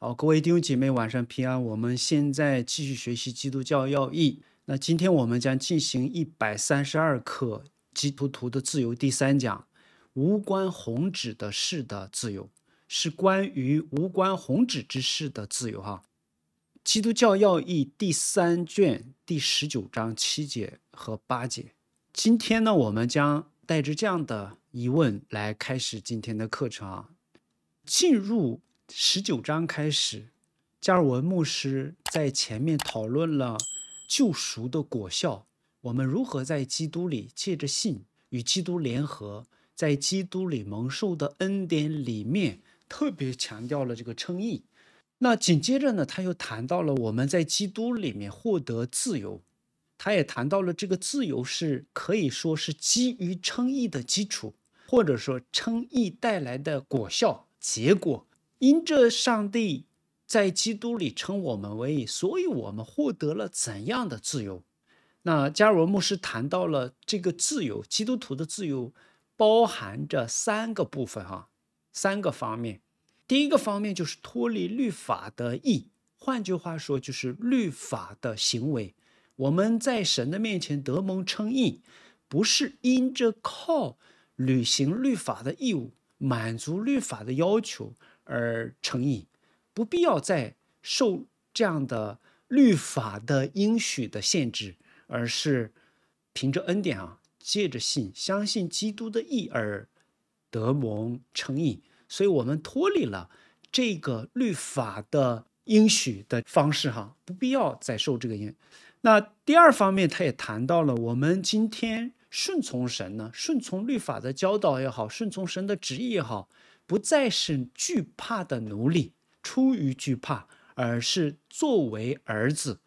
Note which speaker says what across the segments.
Speaker 1: 好，各位弟兄姐妹，晚上平安。我们现在继续学习《基督教要义》。那今天我们将进行一百三十二课《基督徒的自由》第三讲“无关红纸的事的自由”，是关于无关红纸之事的自由。哈，《基督教要义》第三卷第十九章七节和八节。今天呢，我们将带着这样的疑问来开始今天的课程啊，进入。十九章开始，加尔文牧师在前面讨论了救赎的果效，我们如何在基督里借着信与基督联合，在基督里蒙受的恩典里面，特别强调了这个称义。那紧接着呢，他又谈到了我们在基督里面获得自由，他也谈到了这个自由是可以说是基于称义的基础，或者说称义带来的果效结果。因着上帝在基督里称我们为义，所以我们获得了怎样的自由？那加尔文牧师谈到了这个自由。基督徒的自由包含着三个部分，哈，三个方面。第一个方面就是脱离律法的义，换句话说，就是律法的行为。我们在神的面前得蒙称义，不是因着靠履行律法的义务、满足律法的要求。而成瘾，不必要再受这样的律法的应许的限制，而是凭着恩典啊，借着信相信基督的义而得蒙成瘾，所以我们脱离了这个律法的应许的方式哈，不必要再受这个因。那第二方面，他也谈到了我们今天顺从神呢，顺从律法的教导也好，顺从神的旨意也好。不再是惧怕的奴隶，出于惧怕，而是作为儿子，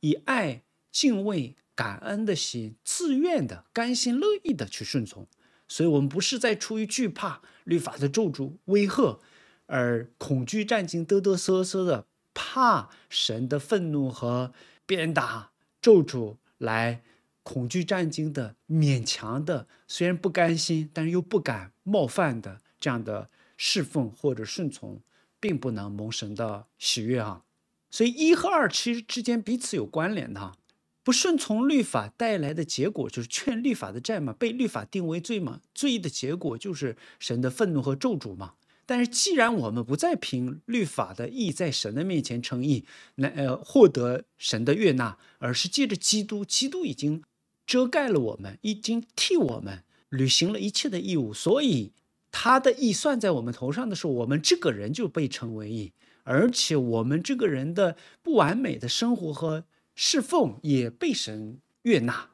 Speaker 1: 以爱、敬畏、感恩的心，自愿的、甘心乐意的去顺从。所以，我们不是在出于惧怕律法的咒诅威吓，而恐惧战兢、嘚嘚瑟瑟的怕神的愤怒和鞭打咒诅来恐惧战兢的勉强的，虽然不甘心，但是又不敢冒犯的。这样的侍奉或者顺从，并不能蒙神的喜悦啊！所以一和二其实之间彼此有关联的。不顺从律法带来的结果，就是欠律法的债嘛，被律法定为罪嘛，罪的结果就是神的愤怒和咒诅嘛。但是既然我们不再凭律法的义在神的面前称义，那呃，获得神的悦纳，而是借着基督，基督已经遮盖了我们，已经替我们履行了一切的义务，所以。他的意算在我们头上的时候，我们这个人就被称为义，而且我们这个人的不完美的生活和侍奉也被神悦纳，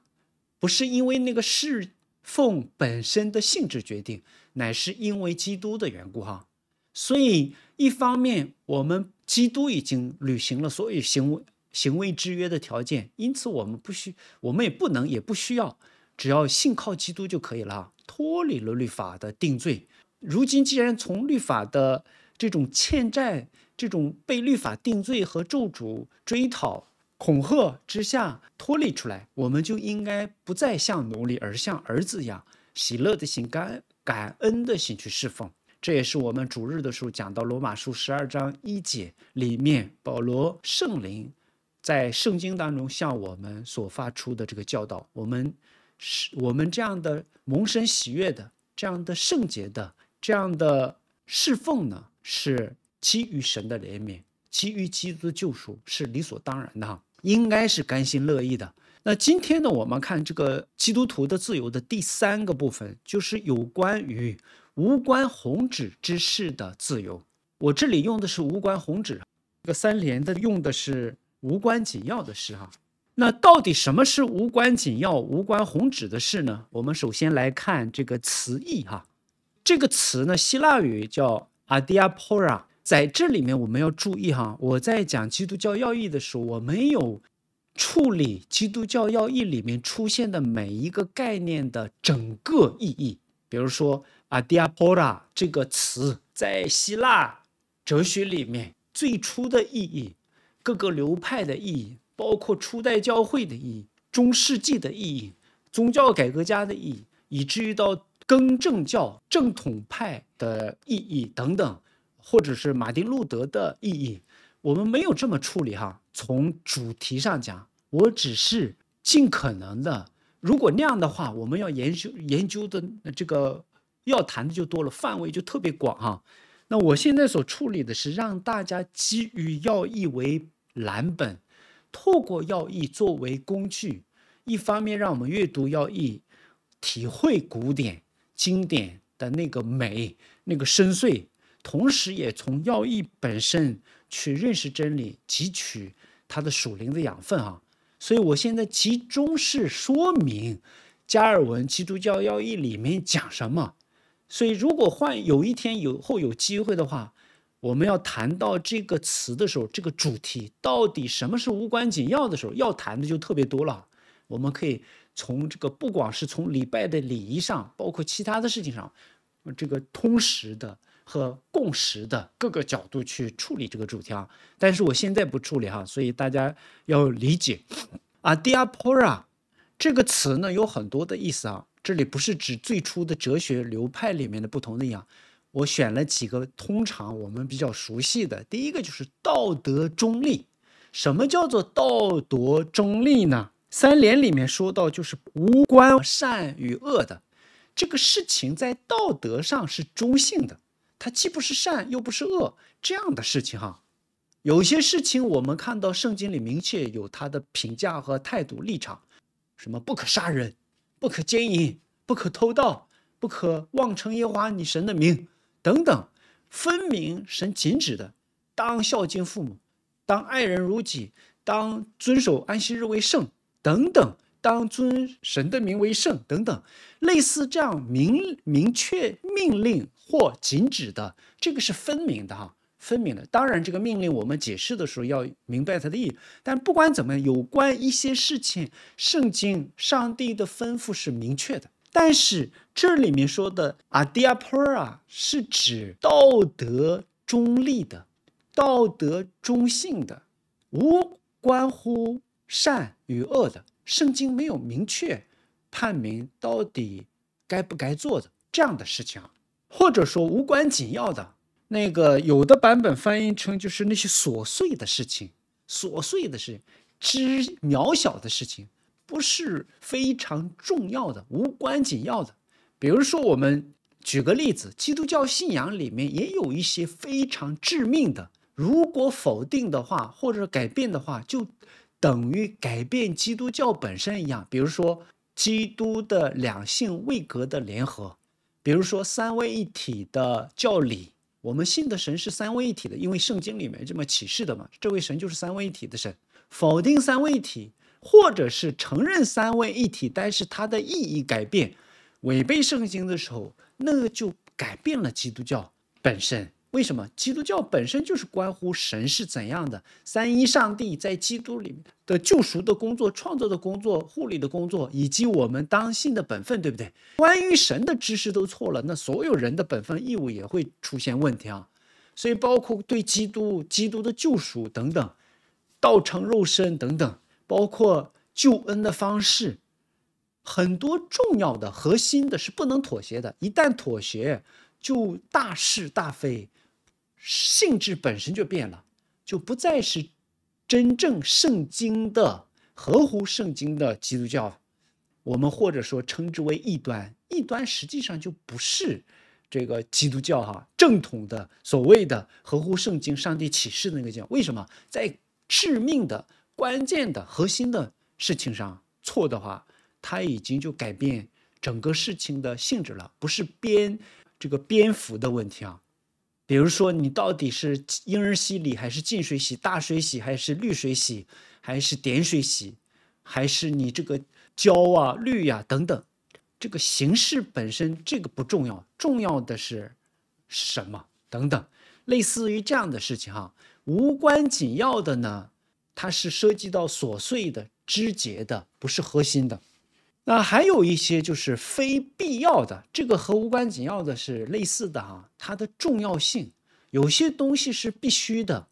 Speaker 1: 不是因为那个侍奉本身的性质决定，乃是因为基督的缘故哈。所以一方面，我们基督已经履行了所有行为行为制约的条件，因此我们不需，我们也不能，也不需要，只要信靠基督就可以了，脱离了律法的定罪。如今既然从律法的这种欠债、这种被律法定罪和咒诅追讨、恐吓之下脱离出来，我们就应该不再像奴隶，而像儿子一样，喜乐的心、感感恩的心去侍奉。这也是我们主日的时候讲到罗马书十二章一节里面，保罗圣灵在圣经当中向我们所发出的这个教导。我们是，我们这样的蒙神喜悦的，这样的圣洁的。这样的侍奉呢，是基于神的怜悯，基于基督的救赎，是理所当然的，应该是甘心乐意的。那今天呢，我们看这个基督徒的自由的第三个部分，就是有关于无关宏旨之事的自由。我这里用的是无关宏旨，这个三连的用的是无关紧要的事哈。那到底什么是无关紧要、无关宏旨的事呢？我们首先来看这个词义哈。这个词呢，希腊语叫 “adiapora”。在这里面，我们要注意哈，我在讲《基督教要义》的时候，我没有处理《基督教要义》里面出现的每一个概念的整个意义。比如说，“adiapora” 这个词，在希腊哲学里面最初的意义，各个流派的意义，包括初代教会的意义、中世纪的意义、宗教改革家的意义，以至于到。正教正统派的意义等等，或者是马丁路德的意义，我们没有这么处理哈。从主题上讲，我只是尽可能的，如果那样的话，我们要研究研究的这个要谈的就多了，范围就特别广哈。那我现在所处理的是让大家基于要义为蓝本，透过要义作为工具，一方面让我们阅读要义，体会古典。经典的那个美，那个深邃，同时也从药义本身去认识真理，汲取它的属灵的养分啊。所以我现在集中是说明加尔文《基督教要义》里面讲什么。所以如果换有一天有后有机会的话，我们要谈到这个词的时候，这个主题到底什么是无关紧要的时候，要谈的就特别多了。我们可以。从这个不光是从礼拜的礼仪上，包括其他的事情上，这个通识的和共识的各个角度去处理这个主题啊。但是我现在不处理哈，所以大家要理解啊。d i a p o r a 这个词呢有很多的意思啊，这里不是指最初的哲学流派里面的不同的样。我选了几个通常我们比较熟悉的，第一个就是道德中立。什么叫做道德中立呢？三联里面说到，就是无关善与恶的这个事情，在道德上是中性的，它既不是善，又不是恶这样的事情哈。有些事情我们看到圣经里明确有他的评价和态度立场，什么不可杀人，不可奸淫，不可偷盗，不可妄称耶华你神的名等等，分明神禁止的。当孝敬父母，当爱人如己，当遵守安息日为圣。等等，当尊神的名为圣等等，类似这样明明确命令或禁止的，这个是分明的哈，分明的。当然，这个命令我们解释的时候要明白它的意。但不管怎么，有关一些事情，圣经上帝的吩咐是明确的。但是这里面说的 a d i a p r a 啊，是指道德中立的、道德中性的，无关乎。善与恶的，圣经没有明确判明到底该不该做的这样的事情啊，或者说无关紧要的那个，有的版本翻译成就是那些琐碎的事情，琐碎的事，之渺小的事情，不是非常重要的，无关紧要的。比如说，我们举个例子，基督教信仰里面也有一些非常致命的，如果否定的话，或者改变的话，就。等于改变基督教本身一样，比如说基督的两性位格的联合，比如说三位一体的教理，我们信的神是三位一体的，因为圣经里面这么启示的嘛。这位神就是三位一体的神，否定三位一体，或者是承认三位一体，但是它的意义改变，违背圣经的时候，那就改变了基督教本身。为什么基督教本身就是关乎神是怎样的？三一上帝在基督里面的救赎的工作、创造的工作、护理的工作，以及我们当信的本分，对不对？关于神的知识都错了，那所有人的本分义务也会出现问题啊。所以，包括对基督、基督的救赎等等，道成肉身等等，包括救恩的方式，很多重要的核心的是不能妥协的。一旦妥协，就大是大非。性质本身就变了，就不再是真正圣经的、合乎圣经的基督教。我们或者说称之为异端，异端实际上就不是这个基督教哈正统的所谓的合乎圣经、上帝启示的那个教。为什么在致命的关键的核心的事情上错的话，它已经就改变整个事情的性质了，不是蝙这个蝙蝠的问题啊。比如说，你到底是婴儿洗礼，还是净水洗、大水洗还是绿水洗，还是点水洗，还是你这个胶啊、绿呀等等，这个形式本身这个不重要，重要的是什么等等，类似于这样的事情哈，无关紧要的呢，它是涉及到琐碎的、枝节的，不是核心的。那还有一些就是非必要的，这个和无关紧要的是类似的啊。它的重要性，有些东西是必须的，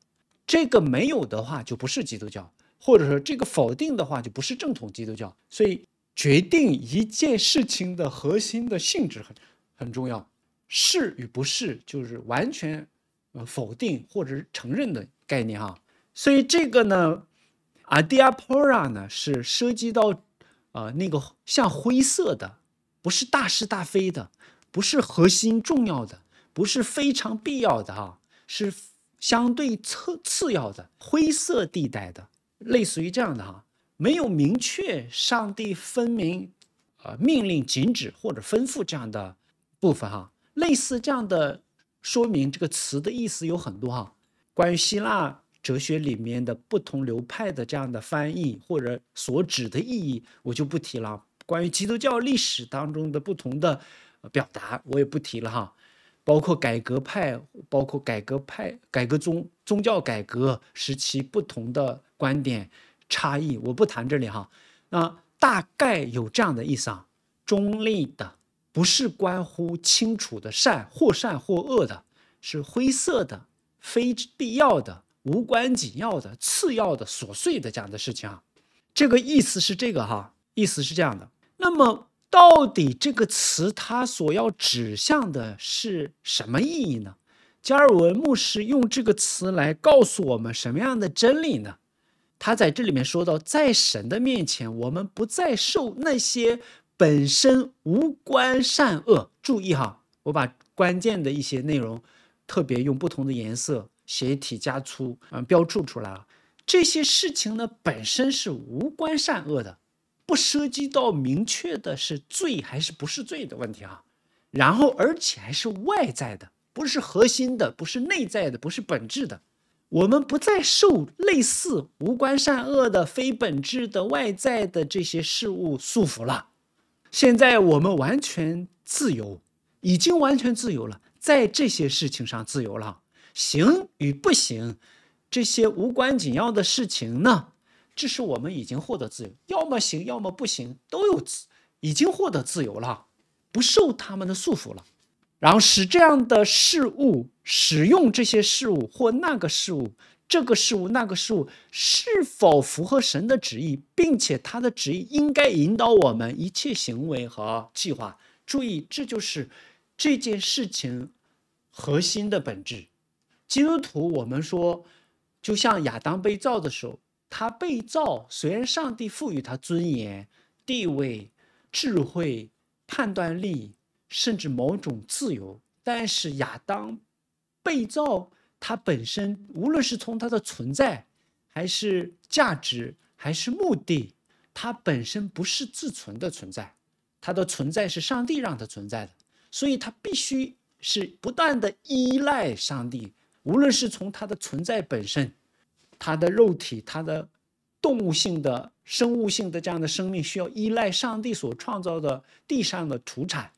Speaker 1: 这个没有的话就不是基督教，或者说这个否定的话就不是正统基督教。所以决定一件事情的核心的性质很很重要，是与不是就是完全呃否定或者承认的概念哈。所以这个呢，adipora 呢是涉及到。呃，那个像灰色的，不是大是大非的，不是核心重要的，不是非常必要的哈，是相对次次要的灰色地带的，类似于这样的哈，没有明确上帝分明，呃，命令禁止或者吩咐这样的部分哈，类似这样的说明这个词的意思有很多哈，关于希腊。哲学里面的不同流派的这样的翻译或者所指的意义，我就不提了。关于基督教历史当中的不同的表达，我也不提了哈。包括改革派，包括改革派改革宗宗教改革时期不同的观点差异，我不谈这里哈。那大概有这样的意思啊：中立的，不是关乎清楚的善或善或恶的，是灰色的，非必要的。无关紧要的、次要的、琐碎的这样的事情啊，这个意思是这个哈，意思是这样的。那么到底这个词它所要指向的是什么意义呢？加尔文牧师用这个词来告诉我们什么样的真理呢？他在这里面说到，在神的面前，我们不再受那些本身无关善恶。注意哈，我把关键的一些内容特别用不同的颜色。斜体加粗，嗯，标注出来了。这些事情呢，本身是无关善恶的，不涉及到明确的是罪还是不是罪的问题啊。然后，而且还是外在的，不是核心的，不是内在的，不是本质的。我们不再受类似无关善恶的、非本质的、外在的这些事物束缚了。现在我们完全自由，已经完全自由了，在这些事情上自由了。行与不行，这些无关紧要的事情呢？这是我们已经获得自由，要么行，要么不行，都有，已经获得自由了，不受他们的束缚了。然后使这样的事物使用这些事物或那个事物，这个事物那个事物是否符合神的旨意，并且他的旨意应该引导我们一切行为和计划。注意，这就是这件事情核心的本质。基督徒，我们说，就像亚当被造的时候，他被造，虽然上帝赋予他尊严、地位、智慧、判断力，甚至某种自由，但是亚当被造，他本身无论是从他的存在，还是价值，还是目的，他本身不是自存的存在，他的存在是上帝让他存在的，所以他必须是不断的依赖上帝。无论是从他的存在本身，他的肉体，他的动物性的、生物性的这样的生命需要依赖上帝所创造的地上的土产；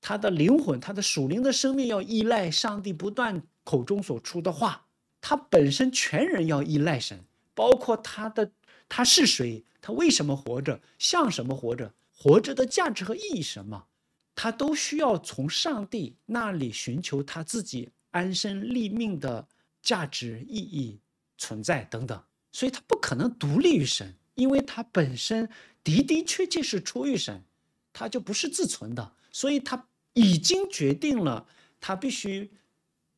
Speaker 1: 他的灵魂、他的属灵的生命要依赖上帝不断口中所出的话；他本身全人要依赖神，包括他的他是谁，他为什么活着，像什么活着，活着的价值和意义什么，他都需要从上帝那里寻求他自己。安身立命的价值、意义、存在等等，所以它不可能独立于神，因为它本身的的确确是出于神，它就不是自存的，所以它已经决定了，它必须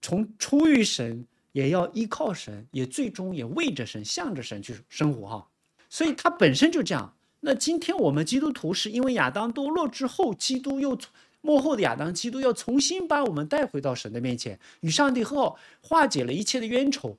Speaker 1: 从出于神，也要依靠神，也最终也为着神、向着神去生活哈。所以它本身就这样。那今天我们基督徒是因为亚当堕落之后，基督又。幕后的亚当、基督要重新把我们带回到神的面前，与上帝和好，化解了一切的冤仇，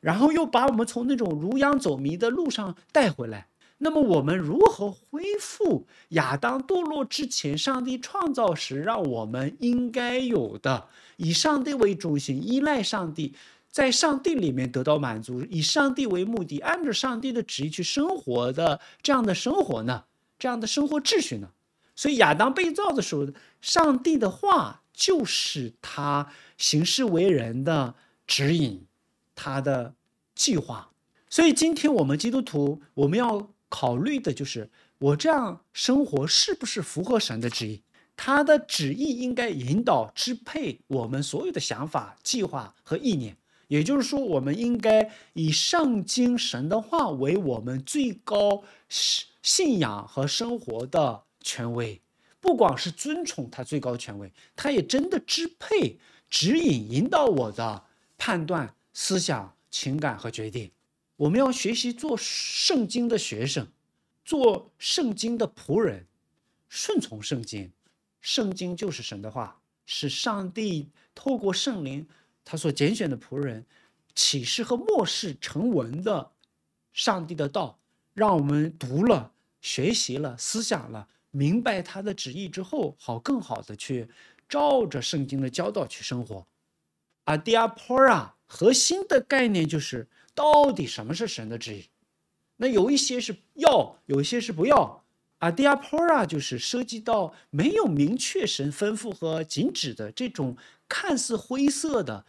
Speaker 1: 然后又把我们从那种如羊走迷的路上带回来。那么，我们如何恢复亚当堕落之前，上帝创造时让我们应该有的，以上帝为中心，依赖上帝，在上帝里面得到满足，以上帝为目的，按照上帝的旨意去生活的这样的生活呢？这样的生活秩序呢？所以亚当被造的时候，上帝的话就是他行事为人的指引，他的计划。所以今天我们基督徒，我们要考虑的就是我这样生活是不是符合神的旨意？他的旨意应该引导支配我们所有的想法、计划和意念。也就是说，我们应该以上经神的话为我们最高信仰和生活的。权威不光是尊崇他最高权威，他也真的支配、指引、引导我的判断、思想、情感和决定。我们要学习做圣经的学生，做圣经的仆人，顺从圣经。圣经就是神的话，是上帝透过圣灵他所拣选的仆人启示和漠视成文的上帝的道，让我们读了、学习了、思想了。明白他的旨意之后，好更好的去照着圣经的教导去生活。阿迪亚波拉核心的概念就是到底什么是神的旨意。那有一些是要，有一些是不要。阿迪亚波拉就是涉及到没有明确神吩咐和禁止的这种看似灰色的、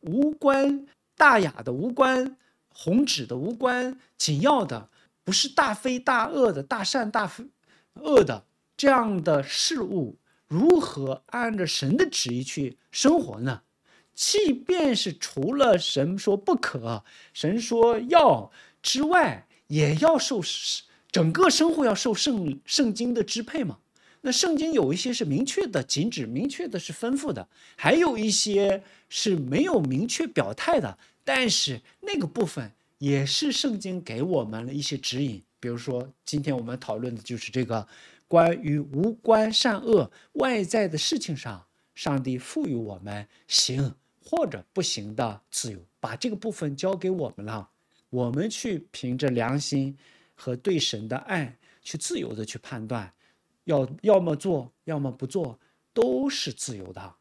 Speaker 1: 无关大雅的、无关红纸的、无关紧要的、不是大非大恶的大善大非恶的。这样的事物如何按照神的旨意去生活呢？即便是除了神说不可、神说要之外，也要受整个生活要受圣圣经的支配嘛。那圣经有一些是明确的禁止，明确的是吩咐的，还有一些是没有明确表态的，但是那个部分也是圣经给我们了一些指引。比如说，今天我们讨论的就是这个。关于无关善恶、外在的事情上，上帝赋予我们行或者不行的自由，把这个部分交给我们了，我们去凭着良心和对神的爱去自由的去判断，要要么做，要么不做，都是自由的。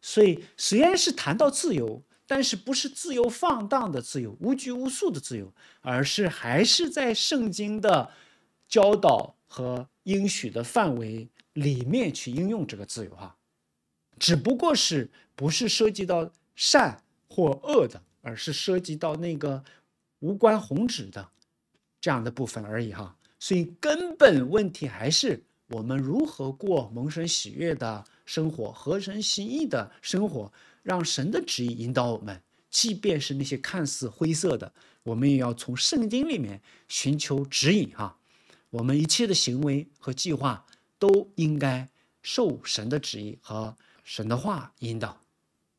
Speaker 1: 所以虽然是谈到自由，但是不是自由放荡的自由、无拘无束的自由，而是还是在圣经的教导和。应许的范围里面去应用这个自由哈，只不过是不是涉及到善或恶的，而是涉及到那个无关宏旨的这样的部分而已哈。所以根本问题还是我们如何过蒙神喜悦的生活、合神心意的生活，让神的旨意引导我们。即便是那些看似灰色的，我们也要从圣经里面寻求指引哈。我们一切的行为和计划都应该受神的旨意和神的话引导。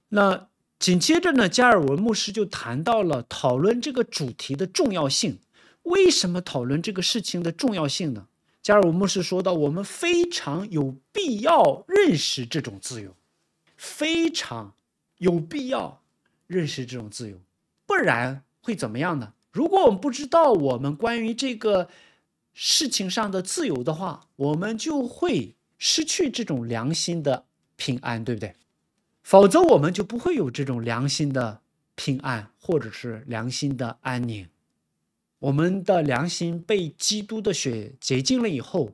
Speaker 1: 那紧接着呢，加尔文牧师就谈到了讨论这个主题的重要性。为什么讨论这个事情的重要性呢？加尔文牧师说到，我们非常有必要认识这种自由，非常有必要认识这种自由，不然会怎么样呢？如果我们不知道我们关于这个。事情上的自由的话，我们就会失去这种良心的平安，对不对？否则我们就不会有这种良心的平安，或者是良心的安宁。我们的良心被基督的血洁净了以后，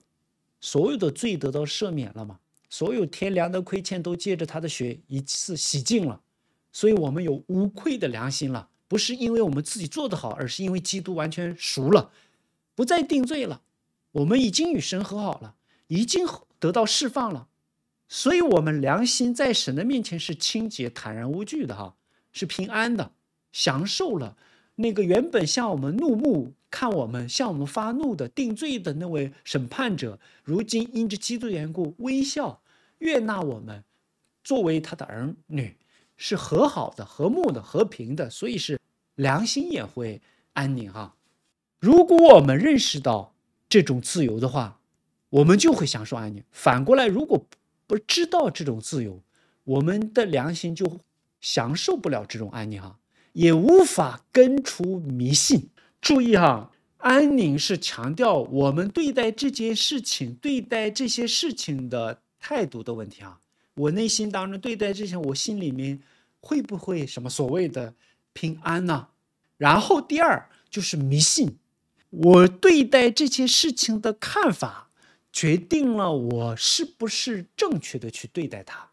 Speaker 1: 所有的罪得到赦免了嘛？所有天良的亏欠都借着他的血一次洗净了，所以我们有无愧的良心了。不是因为我们自己做得好，而是因为基督完全赎了。不再定罪了，我们已经与神和好了，已经得到释放了，所以我们良心在神的面前是清洁、坦然无惧的哈，是平安的，享受了那个原本向我们怒目看我们、向我们发怒的定罪的那位审判者，如今因着基督缘故微笑悦纳我们，作为他的儿女，是和好的、和睦的、和平的，所以是良心也会安宁哈。如果我们认识到这种自由的话，我们就会享受安宁。反过来，如果不知道这种自由，我们的良心就享受不了这种安宁，哈，也无法根除迷信。注意，哈，安宁是强调我们对待这件事情、对待这些事情的态度的问题，啊。我内心当中对待这些，我心里面会不会什么所谓的平安呢？然后，第二就是迷信。我对待这些事情的看法，决定了我是不是正确的去对待它，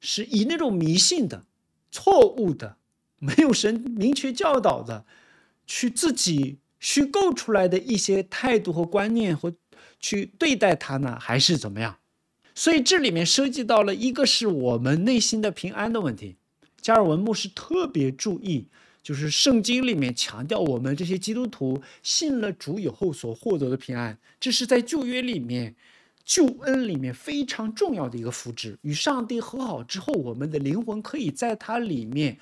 Speaker 1: 是以那种迷信的、错误的、没有神明确教导的，去自己虚构出来的一些态度和观念，和去对待它呢，还是怎么样？所以这里面涉及到了一个是我们内心的平安的问题。加尔文牧师特别注意。就是圣经里面强调我们这些基督徒信了主以后所获得的平安，这是在旧约里面、救恩里面非常重要的一个福祉。与上帝和好之后，我们的灵魂可以在它里面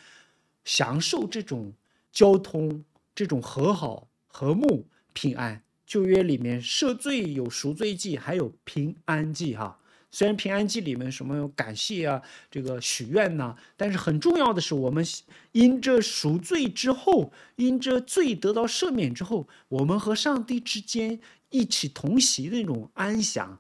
Speaker 1: 享受这种交通、这种和好、和睦、平安。旧约里面赦罪有赎罪祭，还有平安祭，哈。虽然平安记里面什么感谢啊，这个许愿呐，但是很重要的是，我们因着赎罪之后，因着罪得到赦免之后，我们和上帝之间一起同席的那种安详，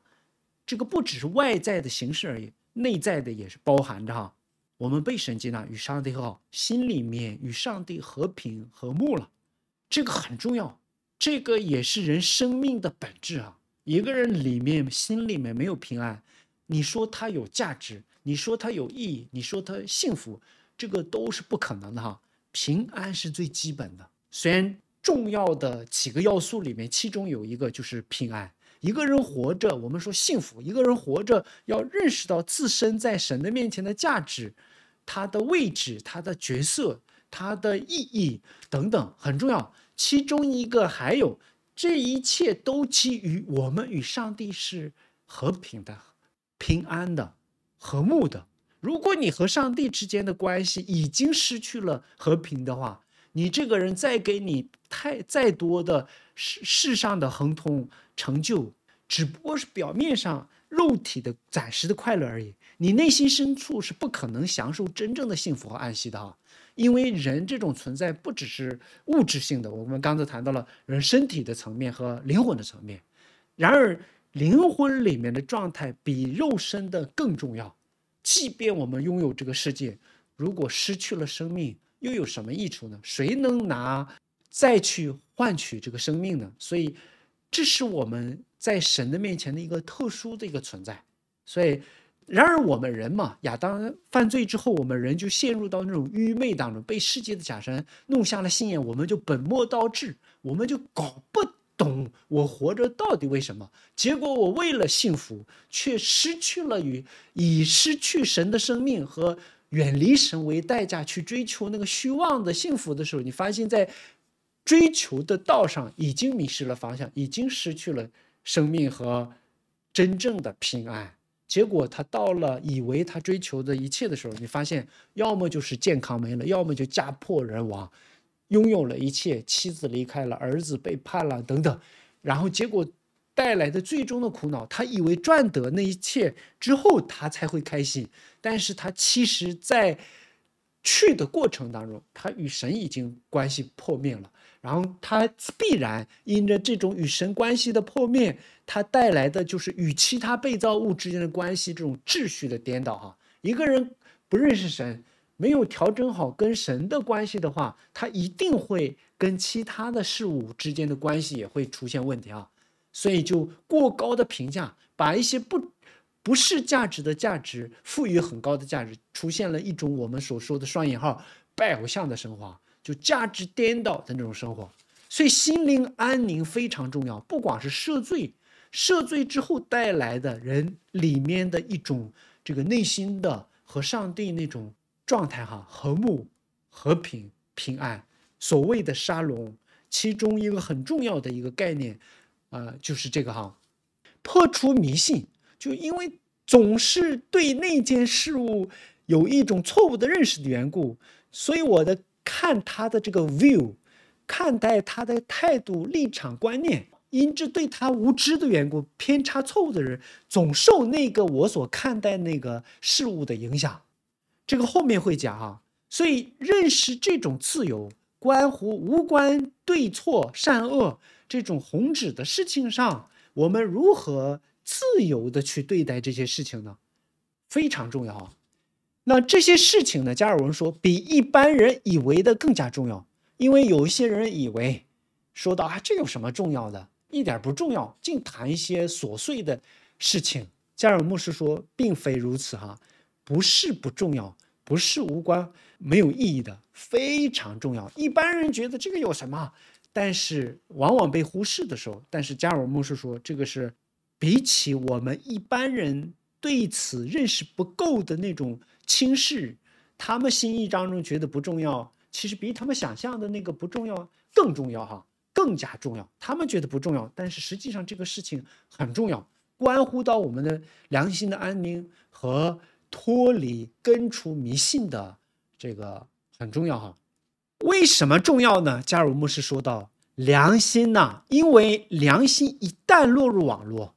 Speaker 1: 这个不只是外在的形式而已，内在的也是包含着哈，我们被神接纳与上帝和好，心里面与上帝和平和睦了，这个很重要，这个也是人生命的本质啊，一个人里面心里面没有平安。你说它有价值，你说它有意义，你说它幸福，这个都是不可能的哈。平安是最基本的，虽然重要的几个要素里面，其中有一个就是平安。一个人活着，我们说幸福；一个人活着，要认识到自身在神的面前的价值、他的位置、他的角色、他的意义等等，很重要。其中一个还有，这一切都基于我们与上帝是和平的。平安的、和睦的。如果你和上帝之间的关系已经失去了和平的话，你这个人再给你太再多的世世上的亨通成就，只不过是表面上肉体的暂时的快乐而已。你内心深处是不可能享受真正的幸福和安息的哈，因为人这种存在不只是物质性的。我们刚才谈到了人身体的层面和灵魂的层面，然而。灵魂里面的状态比肉身的更重要。即便我们拥有这个世界，如果失去了生命，又有什么益处呢？谁能拿再去换取这个生命呢？所以，这是我们在神的面前的一个特殊的一个存在。所以，然而我们人嘛，亚当犯罪之后，我们人就陷入到那种愚昧当中，被世界的假神弄瞎了心眼，我们就本末倒置，我们就搞不。懂我活着到底为什么？结果我为了幸福，却失去了与以失去神的生命和远离神为代价去追求那个虚妄的幸福的时候，你发现，在追求的道上已经迷失了方向，已经失去了生命和真正的平安。结果他到了以为他追求的一切的时候，你发现，要么就是健康没了，要么就家破人亡。拥有了一切，妻子离开了，儿子背叛了，等等，然后结果带来的最终的苦恼，他以为赚得那一切之后，他才会开心，但是他其实在去的过程当中，他与神已经关系破灭了，然后他必然因着这种与神关系的破灭，他带来的就是与其他被造物之间的关系这种秩序的颠倒。哈，一个人不认识神。没有调整好跟神的关系的话，他一定会跟其他的事物之间的关系也会出现问题啊。所以就过高的评价，把一些不不是价值的价值赋予很高的价值，出现了一种我们所说的双引号拜偶像的升华，就价值颠倒的那种生活。所以心灵安宁非常重要，不管是赦罪，赦罪之后带来的人里面的一种这个内心的和上帝那种。状态哈，和睦、和平、平安。所谓的沙龙，其中一个很重要的一个概念，呃，就是这个哈，破除迷信。就因为总是对那件事物有一种错误的认识的缘故，所以我的看他的这个 view，看待他的态度、立场、观念，因之对他无知的缘故，偏差错误的人总受那个我所看待那个事物的影响。这个后面会讲哈，所以认识这种自由，关乎无关对错善恶这种红纸的事情上，我们如何自由的去对待这些事情呢？非常重要啊。那这些事情呢？加尔文说比一般人以为的更加重要，因为有一些人以为说到啊，这有什么重要的？一点不重要，净谈一些琐碎的事情。加尔牧师说并非如此哈。不是不重要，不是无关、没有意义的，非常重要。一般人觉得这个有什么？但是往往被忽视的时候，但是加尔默是说，这个是比起我们一般人对此认识不够的那种轻视，他们心意当中觉得不重要，其实比他们想象的那个不重要更重要哈，更加重要。他们觉得不重要，但是实际上这个事情很重要，关乎到我们的良心的安宁和。脱离根除迷信的这个很重要哈，为什么重要呢？加尔文牧师说道：“良心呐，因为良心一旦落入网络，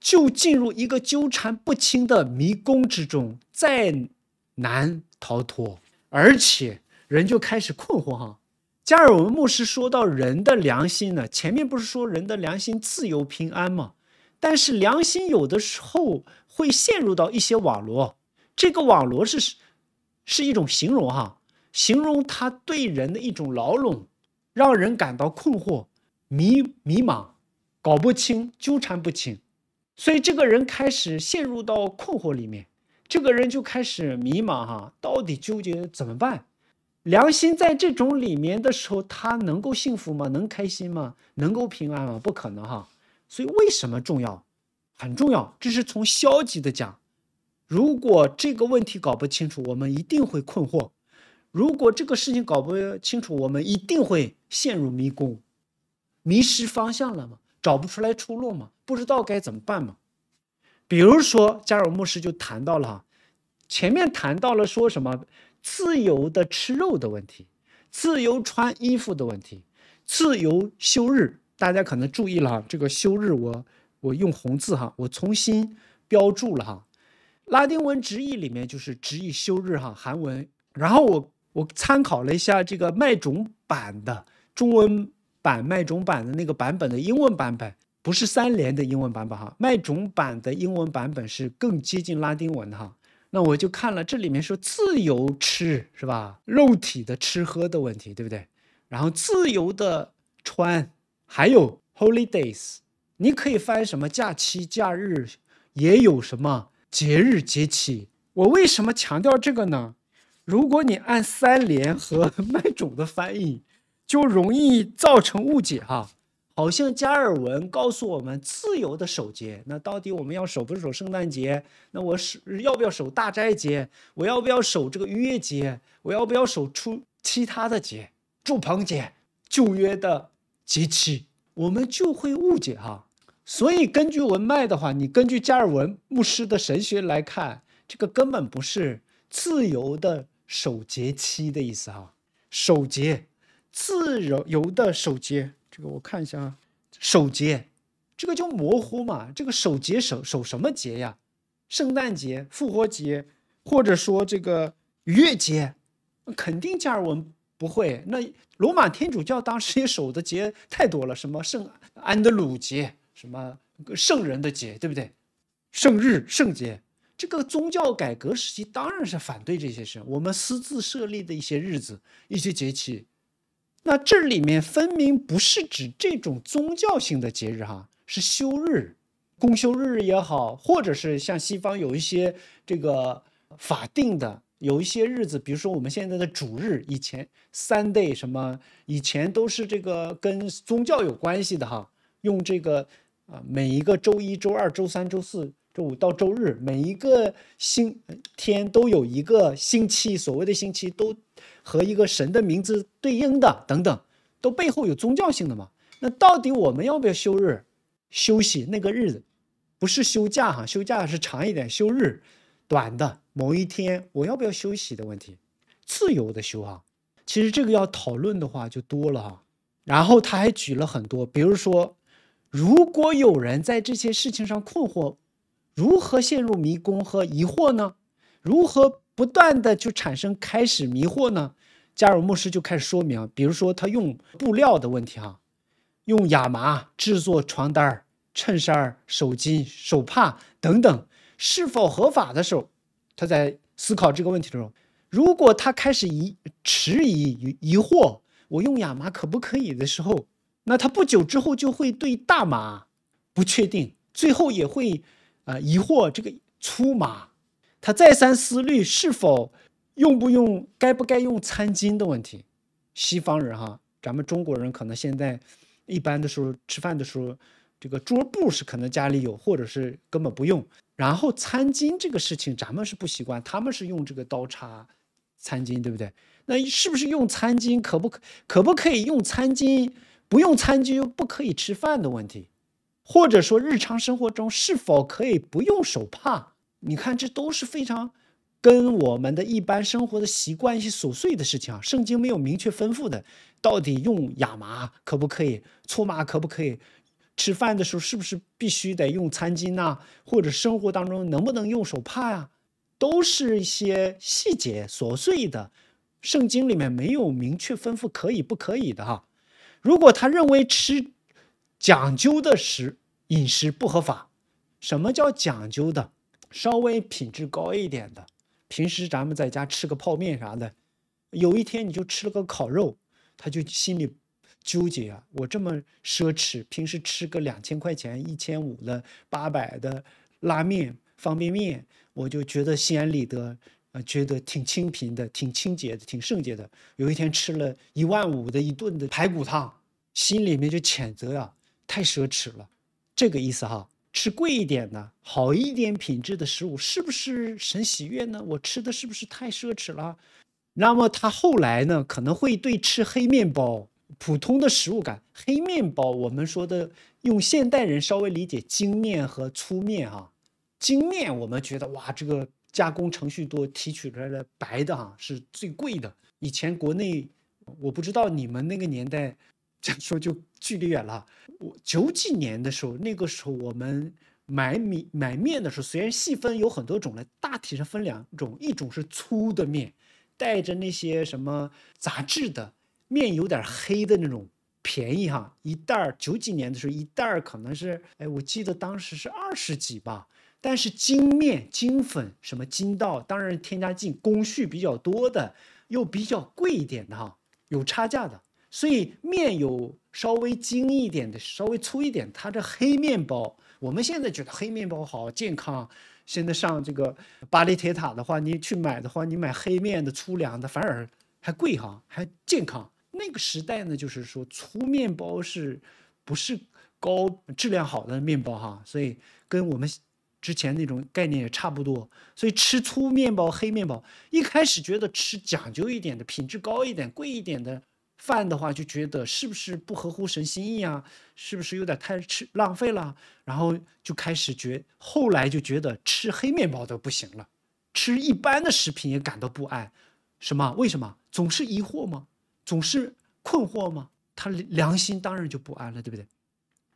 Speaker 1: 就进入一个纠缠不清的迷宫之中，再难逃脱，而且人就开始困惑哈。加尔文牧师说到人的良心呢，前面不是说人的良心自由平安吗？但是良心有的时候会陷入到一些网络。这个网罗是，是一种形容哈，形容他对人的一种牢笼，让人感到困惑、迷迷茫、搞不清、纠缠不清，所以这个人开始陷入到困惑里面，这个人就开始迷茫哈，到底纠结怎么办？良心在这种里面的时候，他能够幸福吗？能开心吗？能够平安吗？不可能哈，所以为什么重要？很重要，这是从消极的讲。如果这个问题搞不清楚，我们一定会困惑；如果这个事情搞不清楚，我们一定会陷入迷宫，迷失方向了嘛，找不出来出路嘛，不知道该怎么办嘛。比如说，加尔牧师就谈到了哈，前面谈到了说什么自由的吃肉的问题，自由穿衣服的问题，自由休日。大家可能注意了哈，这个休日我我用红字哈，我重新标注了哈。拉丁文直译里面就是直译休日哈，韩文。然后我我参考了一下这个麦种版的中文版，麦种版的那个版本的英文版本，不是三联的英文版本哈，麦种版的英文版本是更接近拉丁文的哈。那我就看了，这里面说自由吃是吧，肉体的吃喝的问题对不对？然后自由的穿，还有 holidays，你可以翻什么假期、假日，也有什么。节日节气，我为什么强调这个呢？如果你按三连和 麦种的翻译，就容易造成误解哈。好像加尔文告诉我们自由的守节，那到底我们要守不守圣诞节？那我是要不要守大斋节？我要不要守这个约节？我要不要守出其他的节？祝棚节、旧约的节气，我们就会误解哈。所以，根据文脉的话，你根据加尔文牧师的神学来看，这个根本不是自由的守节期的意思哈。守节，自由的守节，这个我看一下啊。守节，这个就模糊嘛。这个守节守守什么节呀？圣诞节、复活节，或者说这个月节，肯定加尔文不会。那罗马天主教当时也守的节太多了，什么圣安德鲁节。什么圣人的节，对不对？圣日、圣节，这个宗教改革时期当然是反对这些事。我们私自设立的一些日子、一些节气，那这里面分明不是指这种宗教性的节日哈，是休日、公休日也好，或者是像西方有一些这个法定的有一些日子，比如说我们现在的主日，以前 Sunday 什么，以前都是这个跟宗教有关系的哈，用这个。啊，每一个周一、周二、周三、周四、周五到周日，每一个星天都有一个星期，所谓的星期都和一个神的名字对应的，等等，都背后有宗教性的嘛？那到底我们要不要休日休息那个日子？不是休假哈，休假是长一点，休日短的某一天，我要不要休息的问题，自由的休哈。其实这个要讨论的话就多了哈。然后他还举了很多，比如说。如果有人在这些事情上困惑，如何陷入迷宫和疑惑呢？如何不断的就产生开始迷惑呢？加尔牧师就开始说明，比如说他用布料的问题啊，用亚麻制作床单、衬衫、手巾、手帕等等，是否合法的时候，他在思考这个问题的时候，如果他开始疑迟疑疑惑，我用亚麻可不可以的时候。那他不久之后就会对大麻不确定，最后也会啊疑惑这个粗麻。他再三思虑是否用不用，该不该用餐巾的问题。西方人哈，咱们中国人可能现在一般的时候吃饭的时候，这个桌布是可能家里有，或者是根本不用。然后餐巾这个事情，咱们是不习惯，他们是用这个刀叉，餐巾对不对？那是不是用餐巾可不可可不可以用餐巾？不用餐具又不可以吃饭的问题，或者说日常生活中是否可以不用手帕？你看，这都是非常跟我们的一般生活的习惯一些琐碎的事情啊。圣经没有明确吩咐的，到底用亚麻可不可以，粗麻可不可以？吃饭的时候是不是必须得用餐巾呐？或者生活当中能不能用手帕呀？都是一些细节琐碎的，圣经里面没有明确吩咐可以不可以的哈。如果他认为吃讲究的食饮食不合法，什么叫讲究的？稍微品质高一点的。平时咱们在家吃个泡面啥的，有一天你就吃了个烤肉，他就心里纠结啊。我这么奢侈，平时吃个两千块钱、一千五的、八百的拉面、方便面，我就觉得心安理得觉得挺清贫的、挺清洁的、挺圣洁的。有一天吃了一万五的一顿的排骨汤。心里面就谴责呀，太奢侈了，这个意思哈，吃贵一点的好一点品质的食物是不是神喜悦呢？我吃的是不是太奢侈了？那么他后来呢，可能会对吃黑面包、普通的食物感黑面包。我们说的用现代人稍微理解，精面和粗面哈，精面我们觉得哇，这个加工程序多，提取出来的白的哈是最贵的。以前国内我不知道你们那个年代。这说就距离远了。我九几年的时候，那个时候我们买米买面的时候，虽然细分有很多种类，大体上分两种，一种是粗的面，带着那些什么杂质的面，有点黑的那种，便宜哈，一袋儿。九几年的时候，一袋儿可能是，哎，我记得当时是二十几吧。但是精面、精粉、什么精到，当然添加剂、工序比较多的，又比较贵一点的哈，有差价的。所以面有稍微精一点的，稍微粗一点。它这黑面包，我们现在觉得黑面包好健康。现在上这个巴黎铁塔的话，你去买的话，你买黑面的粗粮的，反而还贵哈，还健康。那个时代呢，就是说粗面包是不是高质量好的面包哈？所以跟我们之前那种概念也差不多。所以吃粗面包、黑面包，一开始觉得吃讲究一点的，品质高一点、贵一点的。饭的话就觉得是不是不合乎神心意啊？是不是有点太吃浪费了？然后就开始觉，后来就觉得吃黑面包都不行了，吃一般的食品也感到不安。什么？为什么总是疑惑吗？总是困惑吗？他良心当然就不安了，对不对？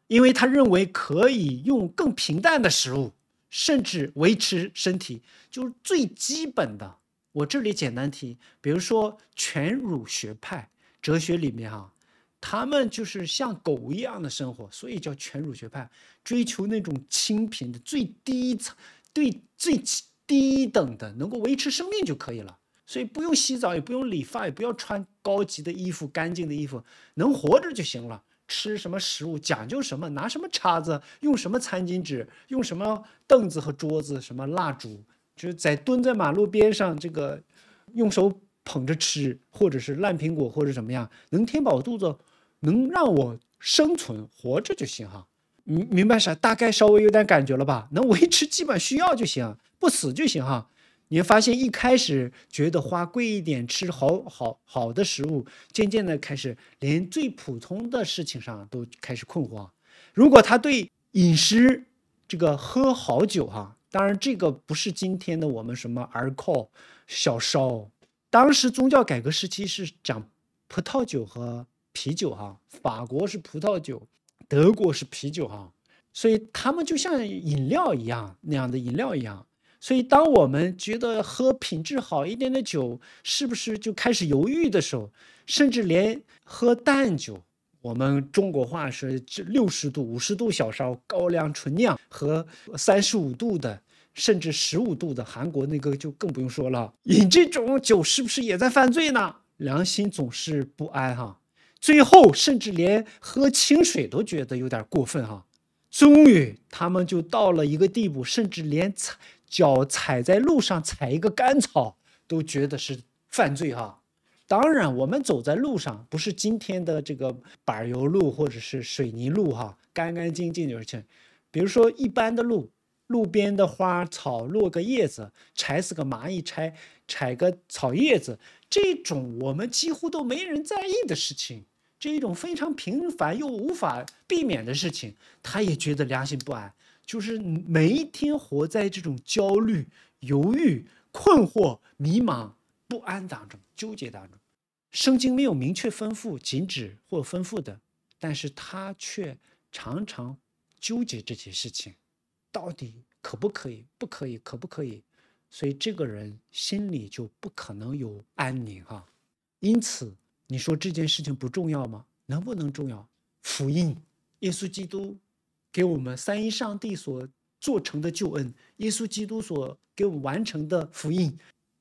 Speaker 1: 因为他认为可以用更平淡的食物，甚至维持身体就是最基本的。我这里简单提，比如说全乳学派。哲学里面哈，他们就是像狗一样的生活，所以叫犬儒学派，追求那种清贫的最低层、对最低等的，能够维持生命就可以了。所以不用洗澡，也不用理发，也不要穿高级的衣服、干净的衣服，能活着就行了。吃什么食物讲究什么，拿什么叉子，用什么餐巾纸，用什么凳子和桌子，什么蜡烛，就是在蹲在马路边上，这个用手。捧着吃，或者是烂苹果，或者怎么样，能填饱肚子，能让我生存活着就行哈。明明白啥？大概稍微有点感觉了吧？能维持基本需要就行，不死就行哈。你发现一开始觉得花贵一点吃好好好的食物，渐渐的开始连最普通的事情上都开始困惑。如果他对饮食这个喝好酒哈，当然这个不是今天的我们什么儿靠小烧。当时宗教改革时期是讲葡萄酒和啤酒哈，法国是葡萄酒，德国是啤酒哈，所以他们就像饮料一样那样的饮料一样。所以当我们觉得喝品质好一点的酒是不是就开始犹豫的时候，甚至连喝淡酒，我们中国话是六十度、五十度小烧、高粱纯酿和三十五度的。甚至十五度的韩国那个就更不用说了，饮这种酒是不是也在犯罪呢？良心总是不安哈。最后，甚至连喝清水都觉得有点过分哈。终于，他们就到了一个地步，甚至连踩脚踩在路上踩一个干草都觉得是犯罪哈。当然，我们走在路上不是今天的这个柏油路或者是水泥路哈，干干净净就是。比如说一般的路。路边的花草落个叶子，踩死个蚂蚁，踩踩个草叶子，这种我们几乎都没人在意的事情，这一种非常平凡又无法避免的事情，他也觉得良心不安。就是每一天活在这种焦虑、犹豫、困惑、迷茫、不安当中，纠结当中。圣经没有明确吩咐禁止或吩咐的，但是他却常常纠结这些事情。到底可不可以？不可以，可不可以？所以这个人心里就不可能有安宁哈。因此，你说这件事情不重要吗？能不能重要？福音，耶稣基督给我们三一上帝所做成的救恩，耶稣基督所给我们完成的福音，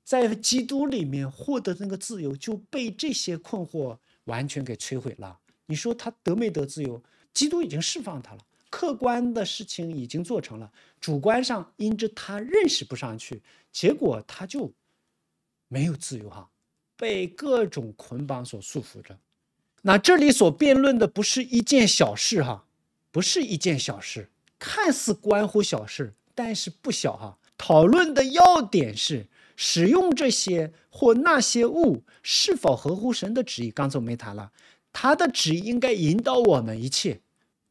Speaker 1: 在基督里面获得那个自由，就被这些困惑完全给摧毁了。你说他得没得自由？基督已经释放他了。客观的事情已经做成了，主观上因着他认识不上去，结果他就没有自由哈，被各种捆绑所束缚着。那这里所辩论的不是一件小事哈，不是一件小事，看似关乎小事，但是不小哈。讨论的要点是使用这些或那些物是否合乎神的旨意。刚才我没谈了，他的旨意应该引导我们一切。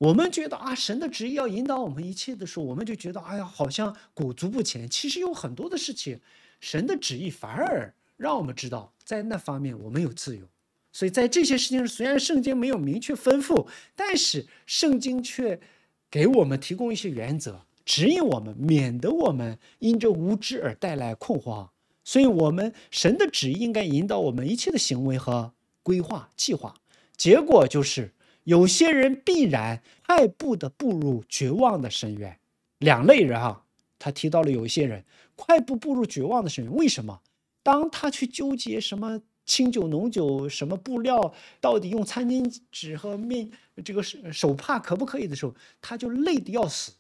Speaker 1: 我们觉得啊，神的旨意要引导我们一切的时候，我们就觉得，哎呀，好像裹足不前。其实有很多的事情，神的旨意反而让我们知道，在那方面我们有自由。所以在这些事情上，虽然圣经没有明确吩咐，但是圣经却给我们提供一些原则，指引我们，免得我们因这无知而带来恐慌。所以，我们神的旨意应该引导我们一切的行为和规划、计划。结果就是。有些人必然快步的步入绝望的深渊，两类人啊，他提到了有一些人快步步入绝望的深渊，为什么？当他去纠结什么清酒浓酒，什么布料到底用餐巾纸和面这个手手帕可不可以的时候，他就累的要死，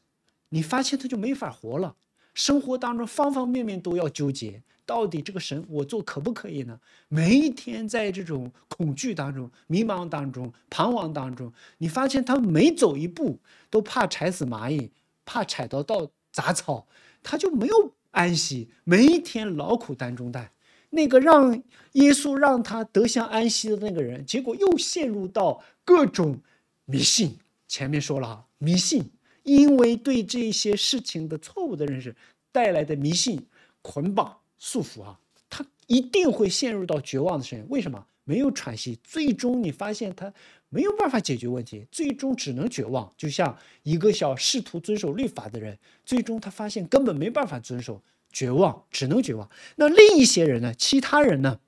Speaker 1: 你发现他就没法活了，生活当中方方面面都要纠结。到底这个神我做可不可以呢？每一天在这种恐惧当中、迷茫当中、彷徨当中，你发现他每走一步都怕踩死蚂蚁，怕踩到稻杂草，他就没有安息。每一天劳苦担中担，那个让耶稣让他得享安息的那个人，结果又陷入到各种迷信。前面说了，迷信，因为对这些事情的错误的认识带来的迷信捆绑。束缚啊，他一定会陷入到绝望的深渊。为什么没有喘息？最终你发现他没有办法解决问题，最终只能绝望。就像一个想试图遵守律法的人，最终他发现根本没办法遵守，绝望，只能绝望。那另一些人呢？其他人呢？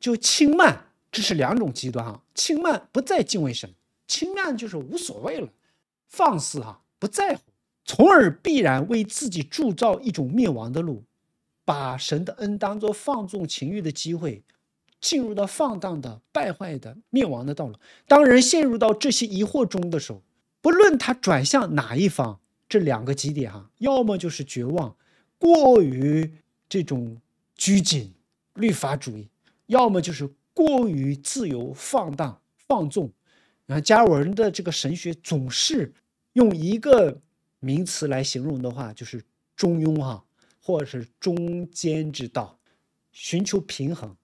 Speaker 1: 就轻慢，这是两种极端啊。轻慢不再敬畏神，轻慢就是无所谓了，放肆啊，不在乎，从而必然为自己铸造一种灭亡的路。把神的恩当作放纵情欲的机会，进入到放荡的、败坏的、灭亡的道路。当人陷入到这些疑惑中的时候，不论他转向哪一方，这两个极点哈，要么就是绝望，过于这种拘谨律法主义；要么就是过于自由放荡放纵。那加尔文的这个神学总是用一个名词来形容的话，就是中庸哈。或者是中间之道，寻求平衡。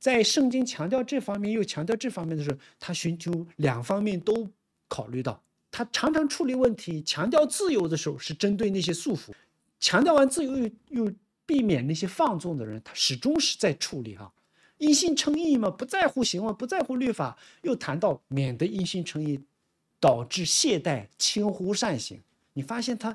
Speaker 1: 在圣经强调这方面又强调这方面的时候，他寻求两方面都考虑到。他常常处理问题，强调自由的时候是针对那些束缚；强调完自由又又避免那些放纵的人。他始终是在处理啊。一心称义嘛，不在乎行为，不在乎律法。又谈到免得一心称义，导致懈怠轻忽善行。你发现他。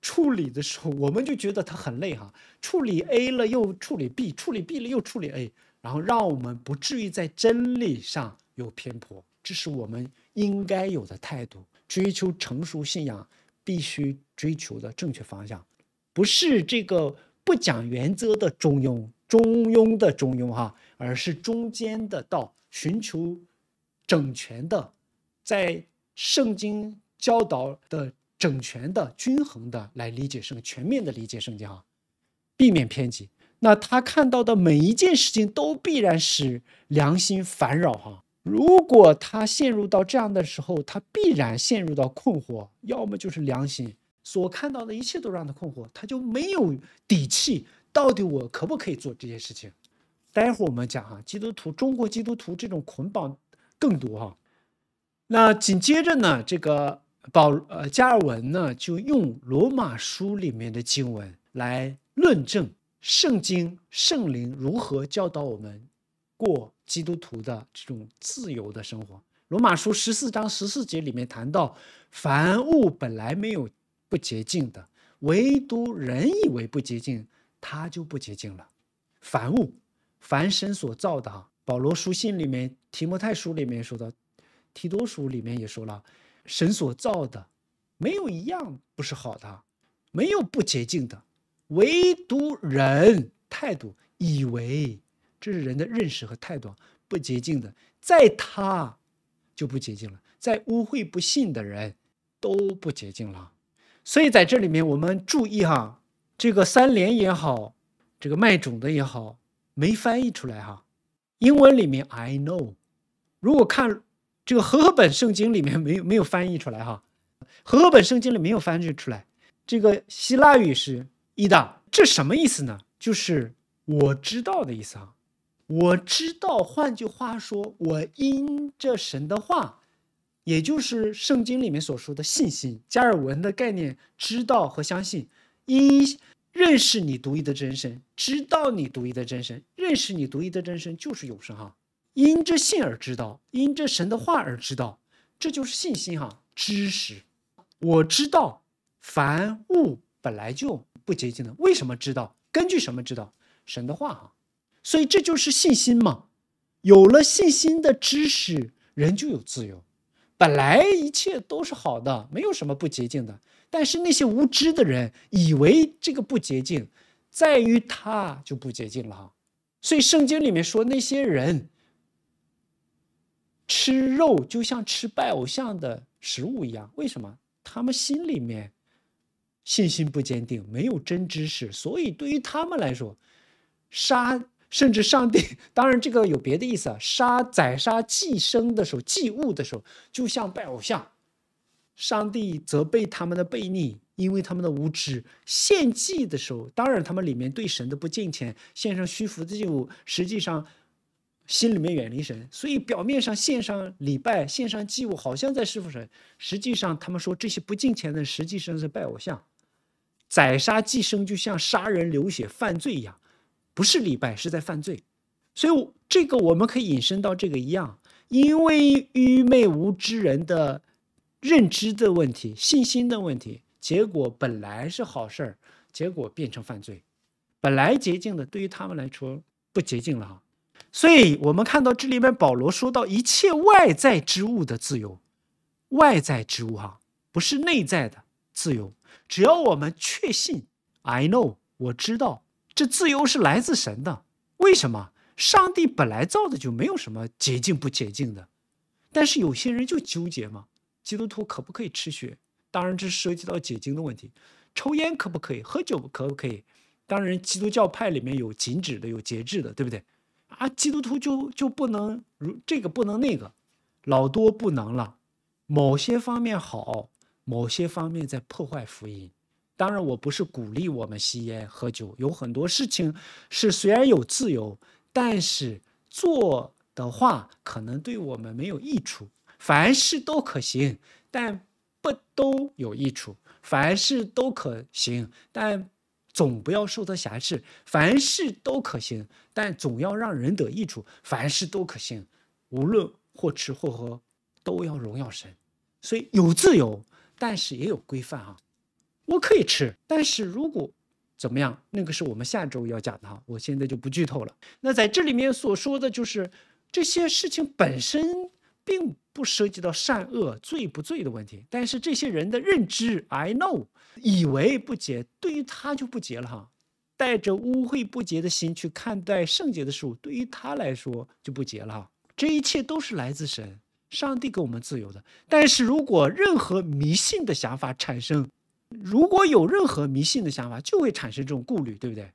Speaker 1: 处理的时候，我们就觉得它很累哈。处理 A 了又处理 B，处理 B 了又处理 A，然后让我们不至于在真理上有偏颇，这是我们应该有的态度。追求成熟信仰，必须追求的正确方向，不是这个不讲原则的中庸，中庸的中庸哈，而是中间的道，寻求整全的，在圣经教导的。整全的、均衡的来理解圣，全面的理解圣经啊，避免偏激。那他看到的每一件事情都必然使良心烦扰哈。如果他陷入到这样的时候，他必然陷入到困惑，要么就是良心所看到的一切都让他困惑，他就没有底气，到底我可不可以做这些事情？待会儿我们讲哈，基督徒、中国基督徒这种捆绑更多哈。那紧接着呢，这个。保呃加尔文呢，就用罗马书里面的经文来论证圣经圣灵如何教导我们过基督徒的这种自由的生活。罗马书十四章十四节里面谈到，凡物本来没有不洁净的，唯独人以为不洁净，他就不洁净了。凡物，凡神所造的保罗书信里面提摩太书里面说的，提多书里面也说了。神所造的，没有一样不是好的，没有不洁净的，唯独人态度以为这是人的认识和态度不洁净的，在他就不洁净了，在污秽不信的人都不洁净了。所以在这里面，我们注意哈，这个三连也好，这个卖种的也好，没翻译出来哈，英文里面 I know，如果看。这个和合本圣经里面没有没有翻译出来哈，和合本圣经里没有翻译出来。这个希腊语是伊达，这什么意思呢？就是我知道的意思啊，我知道。换句话说，我因着神的话，也就是圣经里面所说的信心，加尔文的概念，知道和相信，因认识你独一的真神，知道你独一的真神，认识你独一的真神就是永生哈。因这信而知道，因这神的话而知道，这就是信心哈。知识，我知道，凡物本来就不洁净的，为什么知道？根据什么知道？神的话哈。所以这就是信心嘛。有了信心的知识，人就有自由。本来一切都是好的，没有什么不洁净的。但是那些无知的人以为这个不洁净，在于他就不洁净了哈。所以圣经里面说那些人。吃肉就像吃拜偶像的食物一样，为什么他们心里面信心不坚定，没有真知识？所以对于他们来说，杀甚至上帝，当然这个有别的意思啊，杀宰杀祭生的时候，祭物的时候，就像拜偶像。上帝责备他们的悖逆，因为他们的无知。献祭的时候，当然他们里面对神的不敬虔，献上虚浮的祭物，实际上。心里面远离神，所以表面上献上礼拜、献上祭物，好像在侍奉神。实际上，他们说这些不敬虔的，实际上是拜偶像、宰杀祭牲，就像杀人流血犯罪一样，不是礼拜，是在犯罪。所以，这个我们可以引申到这个一样，因为愚昧无知人的认知的问题、信心的问题，结果本来是好事儿，结果变成犯罪。本来洁净的，对于他们来说不洁净了哈。所以，我们看到这里面，保罗说到一切外在之物的自由，外在之物哈，不是内在的自由。只要我们确信，I know，我知道这自由是来自神的。为什么？上帝本来造的就没有什么洁净不洁净的，但是有些人就纠结嘛。基督徒可不可以吃血？当然，这涉及到解经的问题。抽烟可不可以？喝酒可不可以？当然，基督教派里面有禁止的，有节制的，对不对？啊，基督徒就就不能如这个不能那个，老多不能了。某些方面好，某些方面在破坏福音。当然，我不是鼓励我们吸烟喝酒。有很多事情是虽然有自由，但是做的话可能对我们没有益处。凡事都可行，但不都有益处。凡事都可行，但。总不要受他挟制，凡事都可行，但总要让人得益处，凡事都可行。无论或吃或喝，都要荣耀神。所以有自由，但是也有规范啊。我可以吃，但是如果怎么样，那个是我们下周要讲的哈，我现在就不剧透了。那在这里面所说的就是这些事情本身并不涉及到善恶、罪不罪的问题，但是这些人的认知，I know。以为不洁，对于他就不洁了哈。带着污秽不洁的心去看待圣洁的事物，对于他来说就不洁了哈。这一切都是来自神，上帝给我们自由的。但是如果任何迷信的想法产生，如果有任何迷信的想法，就会产生这种顾虑，对不对？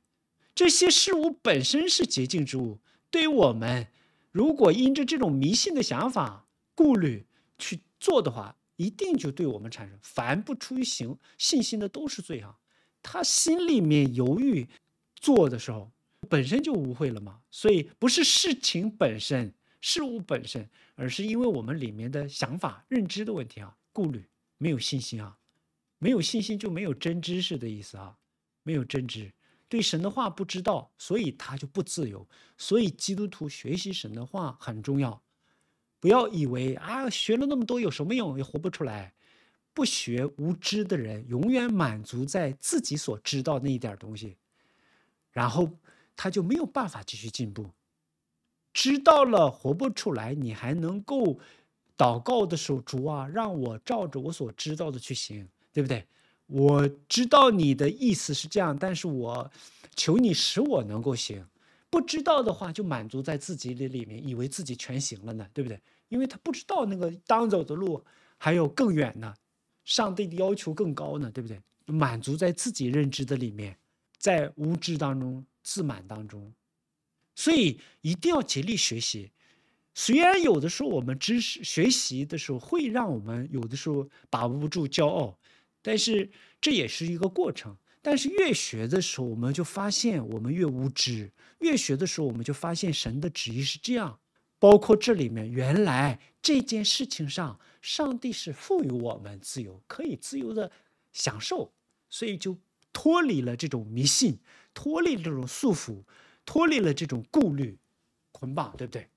Speaker 1: 这些事物本身是洁净之物，对于我们，如果因着这种迷信的想法顾虑去做的话。一定就对我们产生凡不出于行信心的都是罪啊！他心里面犹豫做的时候，本身就无悔了嘛。所以不是事情本身、事物本身，而是因为我们里面的想法、认知的问题啊，顾虑没有信心啊，没有信心就没有真知识的意思啊，没有真知，对神的话不知道，所以他就不自由。所以基督徒学习神的话很重要。不要以为啊，学了那么多有什么用？也活不出来。不学无知的人，永远满足在自己所知道那一点东西，然后他就没有办法继续进步。知道了活不出来，你还能够祷告的手足啊，让我照着我所知道的去行，对不对？我知道你的意思是这样，但是我求你使我能够行。不知道的话，就满足在自己的里面，以为自己全行了呢，对不对？因为他不知道那个当走的路还有更远呢，上帝的要求更高呢，对不对？满足在自己认知的里面，在无知当中自满当中，所以一定要竭力学习。虽然有的时候我们知识学习的时候会让我们有的时候把握不住骄傲，但是这也是一个过程。但是越学的时候，我们就发现我们越无知。越学的时候，我们就发现神的旨意是这样，包括这里面原来这件事情上，上帝是赋予我们自由，可以自由的享受，所以就脱离了这种迷信，脱离这种束缚，脱离了这种顾虑捆绑，对不对？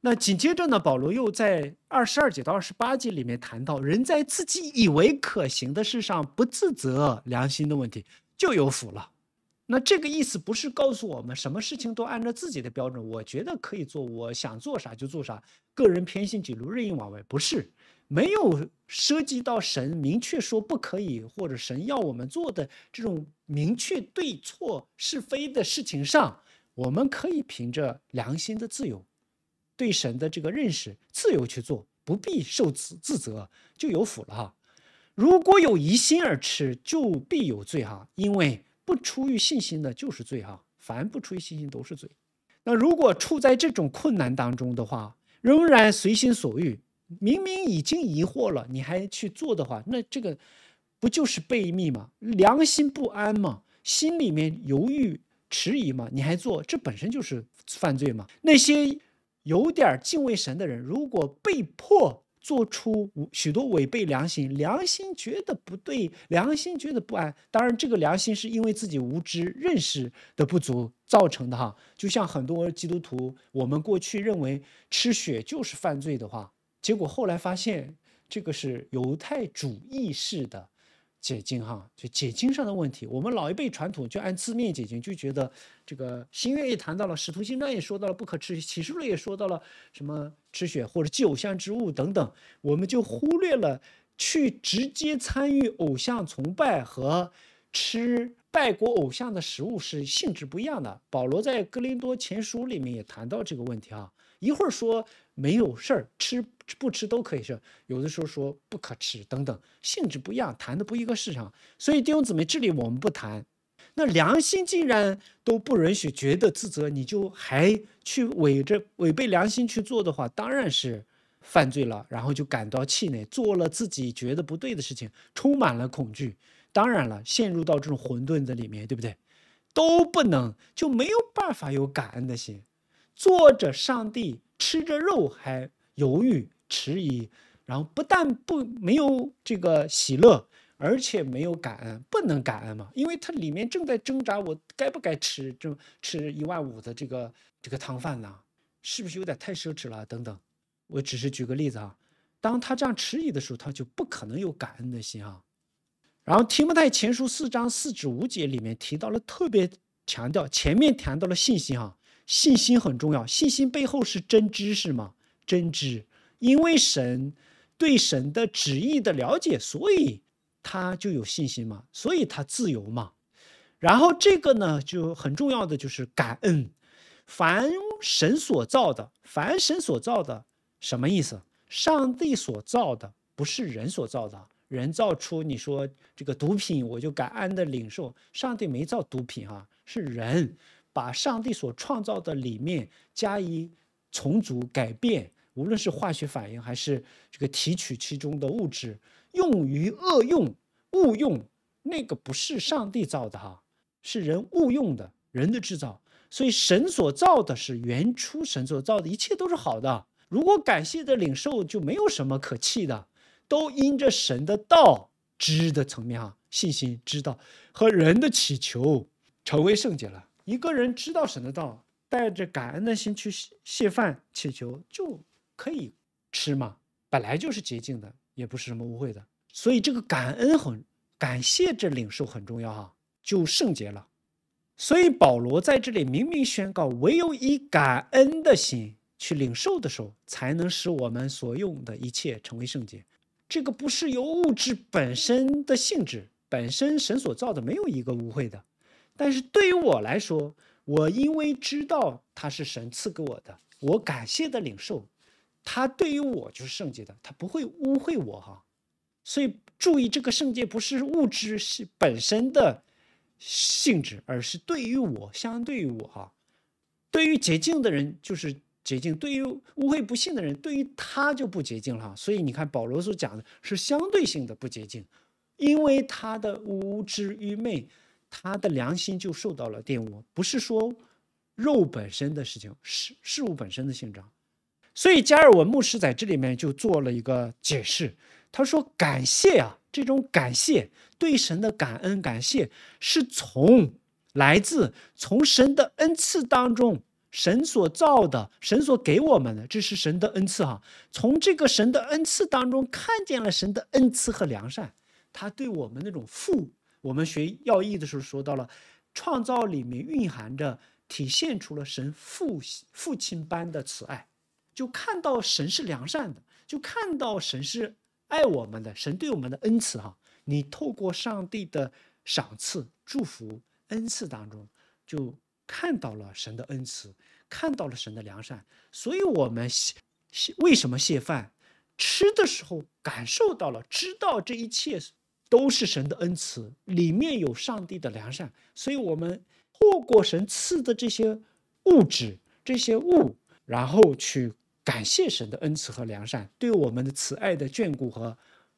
Speaker 1: 那紧接着呢，保罗又在二十二节到二十八节里面谈到，人在自己以为可行的事上不自责，良心的问题就有福了。那这个意思不是告诉我们，什么事情都按照自己的标准，我觉得可以做，我想做啥就做啥，个人偏心几路，任意妄为，不是？没有涉及到神明确说不可以，或者神要我们做的这种明确对错是非的事情上，我们可以凭着良心的自由，对神的这个认识自由去做，不必受自自责，就有福了哈。如果有疑心而吃，就必有罪哈，因为。不出于信心的就是罪哈，凡不出于信心都是罪。那如果处在这种困难当中的话，仍然随心所欲，明明已经疑惑了，你还去做的话，那这个不就是悖逆吗？良心不安吗？心里面犹豫迟疑吗？你还做，这本身就是犯罪嘛。那些有点敬畏神的人，如果被迫。做出许多违背良心，良心觉得不对，良心觉得不安。当然，这个良心是因为自己无知、认识的不足造成的哈。就像很多基督徒，我们过去认为吃血就是犯罪的话，结果后来发现这个是犹太主义式的。解经哈，就解经上的问题，我们老一辈传统就按字面解经，就觉得这个新月也谈到了，使徒信章也说到了，不可吃，启示录也说到了什么吃血或者祭偶像之物等等，我们就忽略了去直接参与偶像崇拜和吃拜过偶像的食物是性质不一样的。保罗在哥林多前书里面也谈到这个问题啊，一会儿说。没有事儿，吃不吃都可以。是，有的时候说不可吃等等，性质不一样，谈的不一个市场。所以弟兄姊妹，这里我们不谈。那良心既然都不允许，觉得自责，你就还去违着违背良心去做的话，当然是犯罪了。然后就感到气馁，做了自己觉得不对的事情，充满了恐惧。当然了，陷入到这种混沌的里面，对不对？都不能就没有办法有感恩的心。作者上帝。吃着肉还犹豫迟疑，然后不但不没有这个喜乐，而且没有感恩，不能感恩嘛，因为他里面正在挣扎，我该不该吃这吃一万五的这个这个汤饭呢？是不是有点太奢侈了？等等，我只是举个例子啊。当他这样迟疑的时候，他就不可能有感恩的心啊。然后提摩太前书四章四至五节里面提到了，特别强调前面谈到了信心哈。信心很重要，信心背后是真知识嘛？真知，因为神对神的旨意的了解，所以他就有信心嘛，所以他自由嘛。然后这个呢，就很重要的就是感恩。凡神所造的，凡神所造的，什么意思？上帝所造的不是人所造的，人造出你说这个毒品，我就感恩的领受。上帝没造毒品啊，是人。把上帝所创造的里面加以重组、改变，无论是化学反应还是这个提取其中的物质，用于恶用、误用，那个不是上帝造的哈，是人误用的，人的制造。所以神所造的是原初，神所造的一切都是好的。如果感谢的领受，就没有什么可气的，都因着神的道知的层面哈，信心知道和人的祈求成为圣洁了。一个人知道神的道，带着感恩的心去谢饭、祈求，就可以吃嘛。本来就是洁净的，也不是什么污秽的。所以这个感恩很感谢这领受很重要哈，就圣洁了。所以保罗在这里明明宣告：唯有以感恩的心去领受的时候，才能使我们所用的一切成为圣洁。这个不是由物质本身的性质本身神所造的，没有一个污秽的。但是对于我来说，我因为知道他是神赐给我的，我感谢的领受，他对于我就是圣洁的，他不会污秽我哈。所以注意，这个圣洁不是物质是本身的性质，而是对于我，相对于我哈，对于洁净的人就是洁净，对于污秽不幸的人，对于他就不洁净了。所以你看，保罗所讲的是相对性的不洁净，因为他的无知愚昧。他的良心就受到了玷污，不是说肉本身的事情，事事物本身的性质。所以加尔文牧师在这里面就做了一个解释，他说：“感谢啊，这种感谢对神的感恩感谢，是从来自从神的恩赐当中，神所造的，神所给我们的，这是神的恩赐哈。从这个神的恩赐当中看见了神的恩赐和良善，他对我们那种富。”我们学要义的时候说到了，创造里面蕴含着、体现出了神父父亲般的慈爱，就看到神是良善的，就看到神是爱我们的。神对我们的恩赐，哈，你透过上帝的赏赐、祝福、恩赐当中，就看到了神的恩赐，看到了神的良善。所以，我们为什么谢饭，吃的时候感受到了，知道这一切。都是神的恩赐，里面有上帝的良善，所以，我们获过神赐的这些物质，这些物，然后去感谢神的恩赐和良善，对我们的慈爱的眷顾和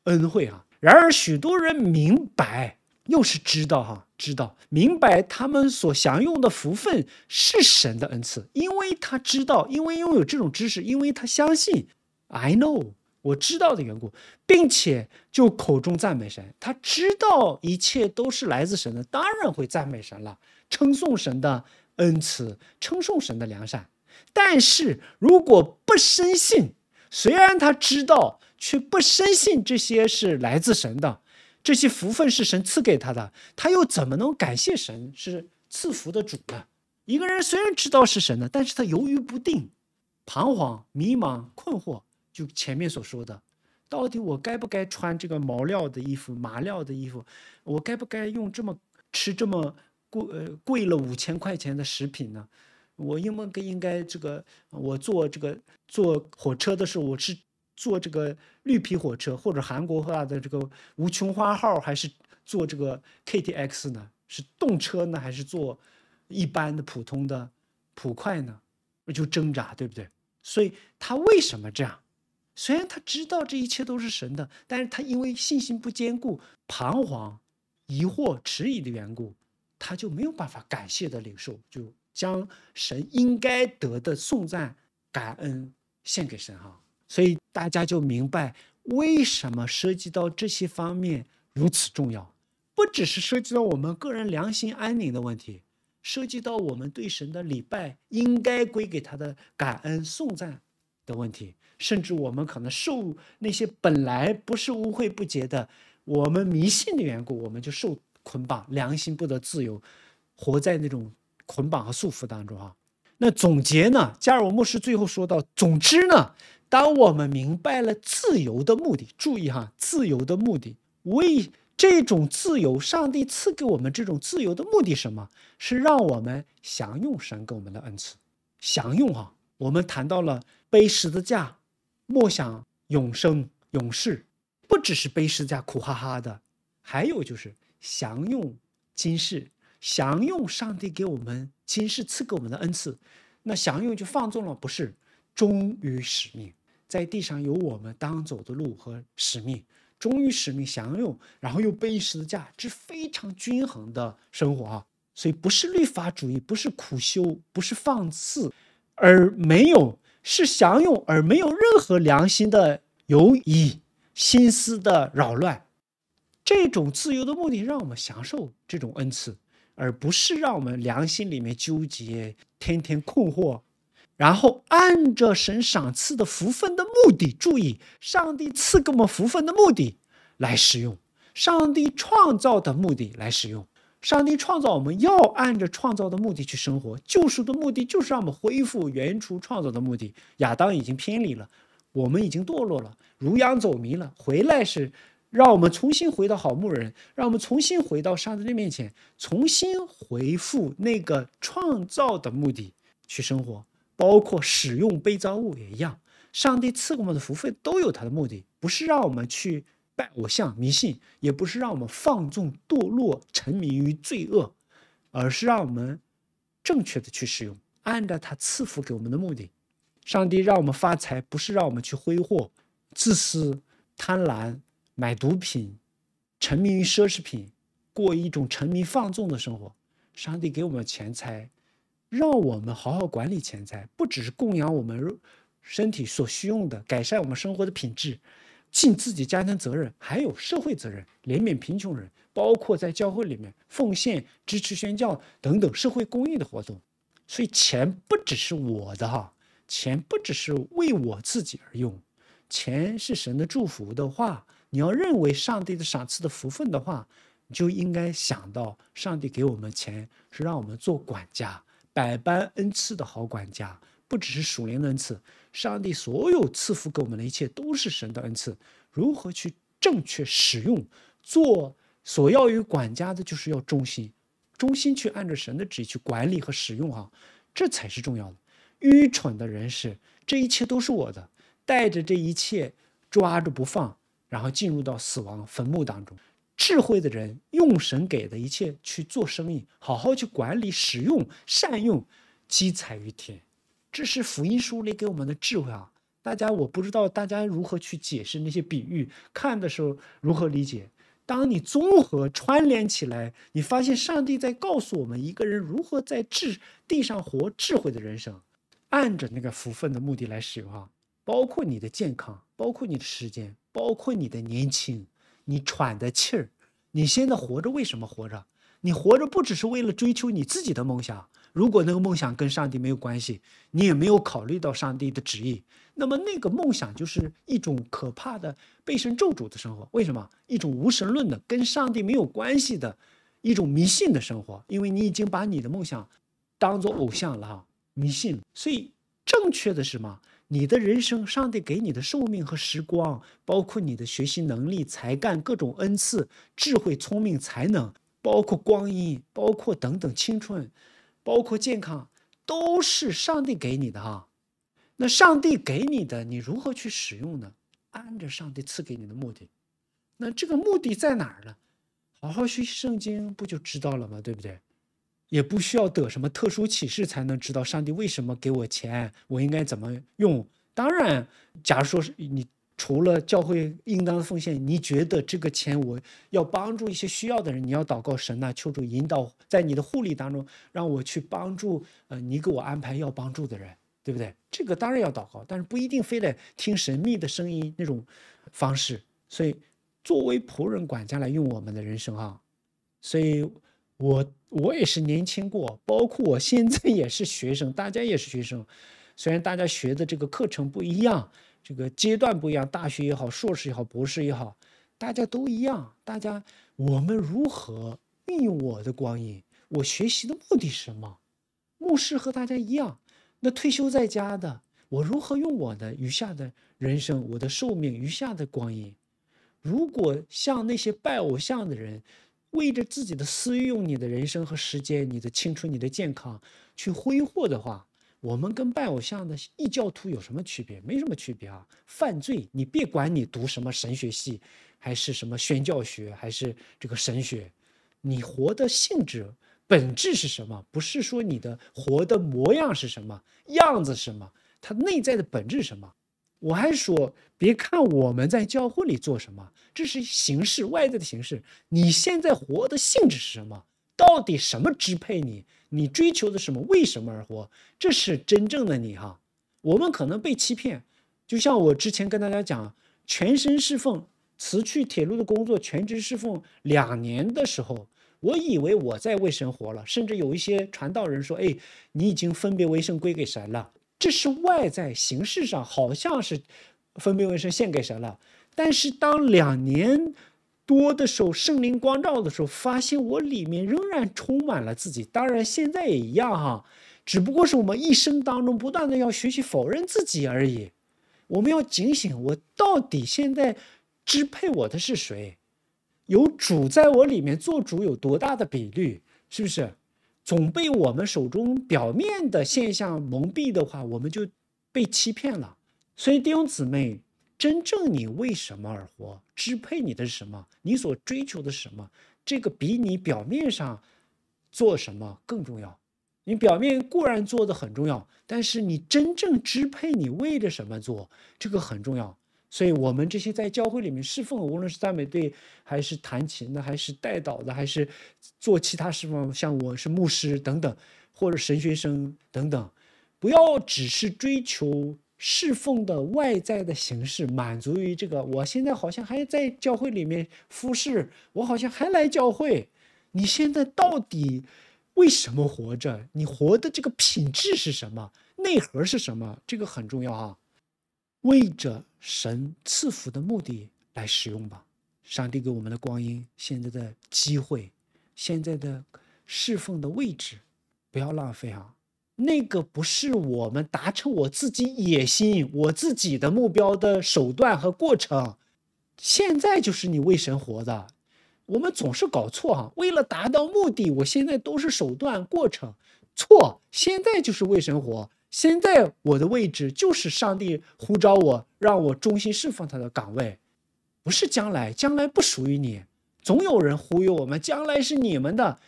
Speaker 1: 恩惠啊。然而，许多人明白，又是知道哈，知道明白他们所享用的福分是神的恩赐，因为他知道，因为拥有这种知识，因为他相信，I know。我知道的缘故，并且就口中赞美神。他知道一切都是来自神的，当然会赞美神了，称颂神的恩赐，称颂神的良善。但是如果不深信，虽然他知道，却不深信这些是来自神的，这些福分是神赐给他的，他又怎么能感谢神是赐福的主呢？一个人虽然知道是神的，但是他犹豫不定，彷徨、迷茫、困惑。就前面所说的，到底我该不该穿这个毛料的衣服、麻料的衣服？我该不该用这么吃这么贵呃贵了五千块钱的食品呢？我应不应该这个？我坐这个坐火车的时候，我是坐这个绿皮火车，或者韩国化的这个无穷花号，还是坐这个 K T X 呢？是动车呢，还是坐一般的普通的普快呢？就挣扎，对不对？所以他为什么这样？虽然他知道这一切都是神的，但是他因为信心不坚固、彷徨、疑惑、迟疑的缘故，他就没有办法感谢的领受，就将神应该得的颂赞、感恩献给神哈。所以大家就明白为什么涉及到这些方面如此重要，不只是涉及到我们个人良心安宁的问题，涉及到我们对神的礼拜应该归给他的感恩颂赞。的问题，甚至我们可能受那些本来不是污秽不洁的，我们迷信的缘故，我们就受捆绑，良心不得自由，活在那种捆绑和束缚当中啊。那总结呢？加尔文牧师最后说到：，总之呢，当我们明白了自由的目的，注意哈，自由的目的，为这种自由，上帝赐给我们这种自由的目的是什么？是让我们享用神给我们的恩赐，享用啊。我们谈到了背十字架，莫想永生永世，不只是背十字架苦哈哈的，还有就是享用今世，享用上帝给我们今世赐给我们的恩赐。那享用就放纵了，不是忠于使命。在地上有我们当走的路和使命，忠于使命享用，然后又背十字架，这非常均衡的生活啊！所以不是律法主义，不是苦修，不是放肆。而没有是享用，而没有任何良心的有以心思的扰乱。这种自由的目的，让我们享受这种恩赐，而不是让我们良心里面纠结、天天困惑。然后，按着神赏赐的福分的目的，注意上帝赐给我们福分的目的来使用，上帝创造的目的来使用。上帝创造我们，要按着创造的目的去生活。救赎的目的就是让我们恢复原初创造的目的。亚当已经偏离了，我们已经堕落了，如羊走迷了。回来是让我们重新回到好牧人，让我们重新回到上帝面前，重新回复那个创造的目的去生活。包括使用被造物也一样，上帝赐给我们的福分都有它的目的，不是让我们去。拜偶像、迷信，也不是让我们放纵堕落、沉迷于罪恶，而是让我们正确的去使用，按照他赐福给我们的目的。上帝让我们发财，不是让我们去挥霍、自私、贪婪、买毒品、沉迷于奢侈品、过一种沉迷放纵的生活。上帝给我们钱财，让我们好好管理钱财，不只是供养我们身体所需用的，改善我们生活的品质。尽自己家庭责任，还有社会责任，怜悯贫穷人，包括在教会里面奉献、支持宣教等等社会公益的活动。所以钱不只是我的哈，钱不只是为我自己而用，钱是神的祝福的话，你要认为上帝的赏赐的福分的话，你就应该想到上帝给我们钱是让我们做管家，百般恩赐的好管家。不只是属灵的恩赐，上帝所有赐福给我们的一切都是神的恩赐。如何去正确使用，做所要与管家的，就是要忠心，忠心去按照神的旨意去管理和使用啊，这才是重要的。愚蠢的人是这一切都是我的，带着这一切抓着不放，然后进入到死亡坟墓当中。智慧的人用神给的一切去做生意，好好去管理使用，善用积财于天。这是福音书里给我们的智慧啊！大家，我不知道大家如何去解释那些比喻，看的时候如何理解？当你综合串联起来，你发现上帝在告诉我们一个人如何在智地上活智慧的人生，按着那个福分的目的来使用啊！包括你的健康，包括你的时间，包括你的年轻，你喘的气儿，你现在活着为什么活着？你活着不只是为了追求你自己的梦想。如果那个梦想跟上帝没有关系，你也没有考虑到上帝的旨意，那么那个梦想就是一种可怕的背神咒主的生活。为什么？一种无神论的、跟上帝没有关系的一种迷信的生活，因为你已经把你的梦想当做偶像了，迷信。所以正确的是什么？你的人生，上帝给你的寿命和时光，包括你的学习能力、才干、各种恩赐、智慧、聪明、才能，包括光阴，包括等等青春。包括健康都是上帝给你的哈，那上帝给你的，你如何去使用呢？按着上帝赐给你的目的，那这个目的在哪儿呢？好好学习圣经不就知道了吗？对不对？也不需要得什么特殊启示才能知道上帝为什么给我钱，我应该怎么用？当然，假如说是你。除了教会应当奉献，你觉得这个钱我要帮助一些需要的人，你要祷告神呐，求助引导，在你的护理当中，让我去帮助呃，你给我安排要帮助的人，对不对？这个当然要祷告，但是不一定非得听神秘的声音那种方式。所以，作为仆人管家来用我们的人生啊。所以我我也是年轻过，包括我现在也是学生，大家也是学生，虽然大家学的这个课程不一样。这个阶段不一样，大学也好，硕士也好，博士也好，大家都一样。大家，我们如何运用我的光阴？我学习的目的是什么？目师和大家一样。那退休在家的，我如何用我的余下的人生、我的寿命、余下的光阴？如果像那些拜偶像的人，为着自己的私欲，用你的人生和时间、你的青春、你的健康去挥霍的话，我们跟拜偶像的异教徒有什么区别？没什么区别啊！犯罪，你别管你读什么神学系，还是什么宣教学，还是这个神学，你活的性质本质是什么？不是说你的活的模样是什么样子什么，它内在的本质是什么？我还说，别看我们在教会里做什么，这是形式外在的形式，你现在活的性质是什么？到底什么支配你？你追求的什么？为什么而活？这是真正的你哈。我们可能被欺骗，就像我之前跟大家讲，全身侍奉，辞去铁路的工作，全职侍奉两年的时候，我以为我在为神活了。甚至有一些传道人说：“哎，你已经分别为圣归给神了。”这是外在形式上好像是分别为圣献给神了。但是当两年。多的时候，圣灵光照的时候，发现我里面仍然充满了自己。当然，现在也一样哈，只不过是我们一生当中不断的要学习否认自己而已。我们要警醒，我到底现在支配我的是谁？有主在我里面做主有多大的比率？是不是？总被我们手中表面的现象蒙蔽的话，我们就被欺骗了。所以弟兄姊妹。真正你为什么而活？支配你的是什么？你所追求的是什么？这个比你表面上做什么更重要。你表面固然做的很重要，但是你真正支配你为着什么做，这个很重要。所以，我们这些在教会里面侍奉，无论是赞美队，还是弹琴的，还是带导的，还是做其他侍奉，像我是牧师等等，或者神学生等等，不要只是追求。侍奉的外在的形式，满足于这个。我现在好像还在教会里面服侍，我好像还来教会。你现在到底为什么活着？你活的这个品质是什么？内核是什么？这个很重要啊。为着神赐福的目的来使用吧。上帝给我们的光阴，现在的机会，现在的侍奉的位置，不要浪费啊。那个不是我们达成我自己野心、我自己的目标的手段和过程。现在就是你为神活的。我们总是搞错哈。为了达到目的，我现在都是手段、过程，错。现在就是为神活。现在我的位置就是上帝呼召我，让我忠心侍奉他的岗位，不是将来，将来不属于你。总有人忽悠我们，将来是你们的。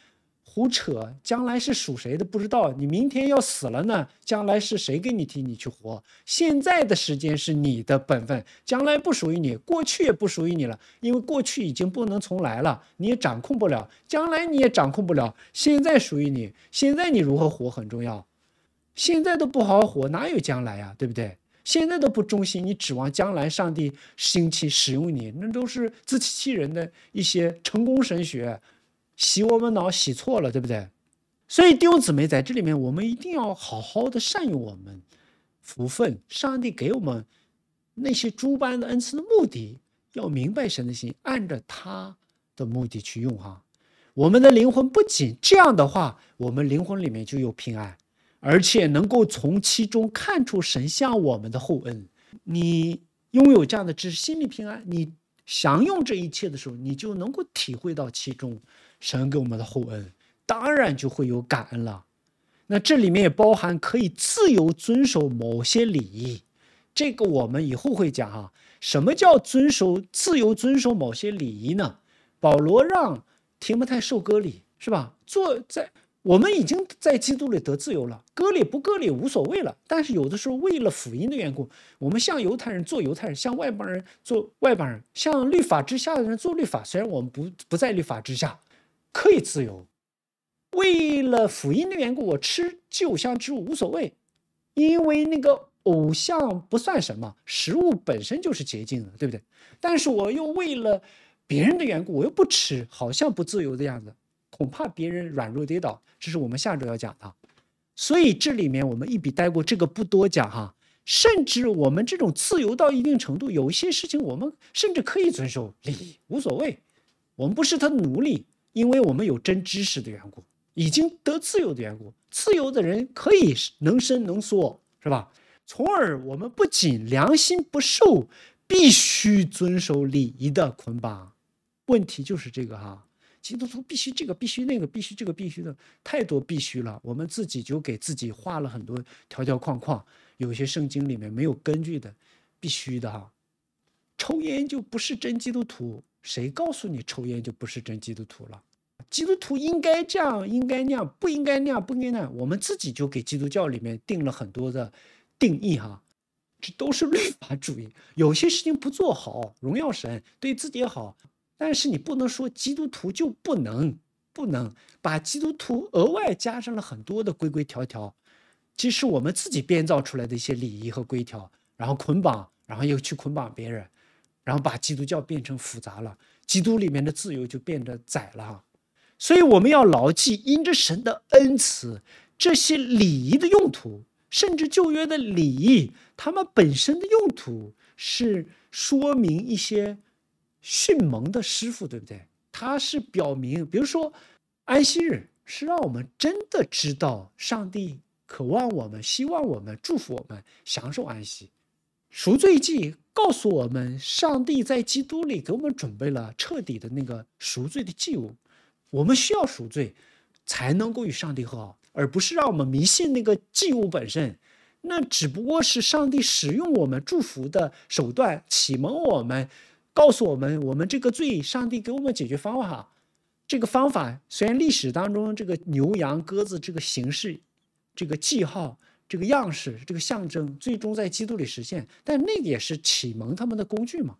Speaker 1: 胡扯！将来是属谁的不知道。你明天要死了呢，将来是谁给你替你去活？现在的时间是你的本分，将来不属于你，过去也不属于你了，因为过去已经不能重来了，你也掌控不了，将来你也掌控不了。现在属于你，现在你如何活很重要。现在都不好好活，哪有将来呀？对不对？现在都不忠心，你指望将来上帝兴起使用你，那都是自欺欺人的一些成功神学。洗我们脑洗错了，对不对？所以弟兄姊妹在这里面，我们一定要好好的善用我们福分。上帝给我们那些诸般的恩赐的目的，要明白神的心，按照他的目的去用哈。我们的灵魂不仅这样的话，我们灵魂里面就有平安，而且能够从其中看出神向我们的厚恩。你拥有这样的知识，心里平安，你。享用这一切的时候，你就能够体会到其中神给我们的厚恩，当然就会有感恩了。那这里面也包含可以自由遵守某些礼仪，这个我们以后会讲哈。什么叫遵守、自由遵守某些礼仪呢？保罗让提摩太受割礼，是吧？坐在。我们已经在基督里得自由了，割礼不割礼无所谓了。但是有的时候，为了福音的缘故，我们像犹太人做犹太人，像外邦人做外邦人，像律法之下的人做律法。虽然我们不不在律法之下，可以自由。为了福音的缘故，我吃旧香之物无所谓，因为那个偶像不算什么，食物本身就是洁净的，对不对？但是我又为了别人的缘故，我又不吃，好像不自由的样子。恐怕别人软弱跌倒，这是我们下周要讲的。所以这里面我们一笔带过，这个不多讲哈。甚至我们这种自由到一定程度，有一些事情我们甚至可以遵守礼仪，无所谓。我们不是他奴隶，因为我们有真知识的缘故，已经得自由的缘故。自由的人可以能伸能缩，是吧？从而我们不仅良心不受必须遵守礼仪的捆绑。问题就是这个哈。基督徒必须这个必须那个必须这个必须的太多必须了，我们自己就给自己画了很多条条框框，有些圣经里面没有根据的，必须的哈。抽烟就不是真基督徒，谁告诉你抽烟就不是真基督徒了？基督徒应该这样，应该那样，不应该那样，不应该那样。我们自己就给基督教里面定了很多的定义哈，这都是律法主义。有些事情不做好，荣耀神，对自己也好。但是你不能说基督徒就不能不能把基督徒额外加上了很多的规规条条，其实我们自己编造出来的一些礼仪和规条，然后捆绑，然后又去捆绑别人，然后把基督教变成复杂了，基督里面的自由就变得窄了。所以我们要牢记，因着神的恩慈，这些礼仪的用途，甚至旧约的礼仪，它们本身的用途是说明一些。训蒙的师傅，对不对？他是表明，比如说，安息日是让我们真的知道上帝渴望我们，希望我们祝福我们，享受安息。赎罪记告诉我们，上帝在基督里给我们准备了彻底的那个赎罪的祭物。我们需要赎罪，才能够与上帝和好，而不是让我们迷信那个祭物本身。那只不过是上帝使用我们祝福的手段，启蒙我们。告诉我们，我们这个罪，上帝给我们解决方法这个方法虽然历史当中这个牛羊鸽子这个形式、这个记号、这个样式、这个象征，最终在基督里实现，但那个也是启蒙他们的工具嘛。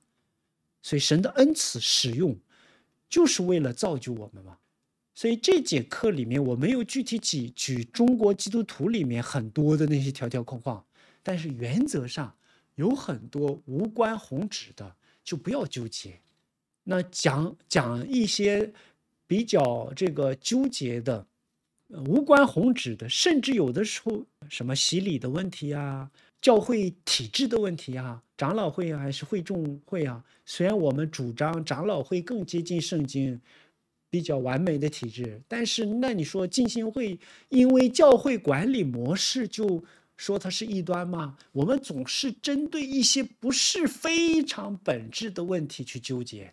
Speaker 1: 所以神的恩赐使用，就是为了造就我们嘛。所以这节课里面我没有具体举举中国基督徒里面很多的那些条条框框，但是原则上有很多无关宏旨的。就不要纠结，那讲讲一些比较这个纠结的，无关宏旨的，甚至有的时候什么洗礼的问题啊，教会体制的问题啊，长老会还是会众会啊？虽然我们主张长老会更接近圣经，比较完美的体制，但是那你说浸信会，因为教会管理模式就。说它是异端吗？我们总是针对一些不是非常本质的问题去纠结，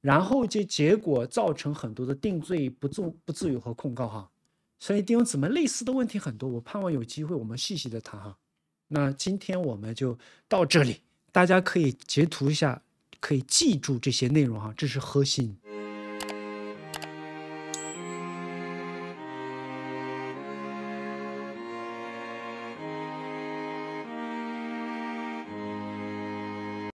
Speaker 1: 然后就结果造成很多的定罪不自不自由和控告哈。所以弟兄姊妹，类似的问题很多，我盼望有机会我们细细的谈哈。那今天我们就到这里，大家可以截图一下，可以记住这些内容哈，这是核心。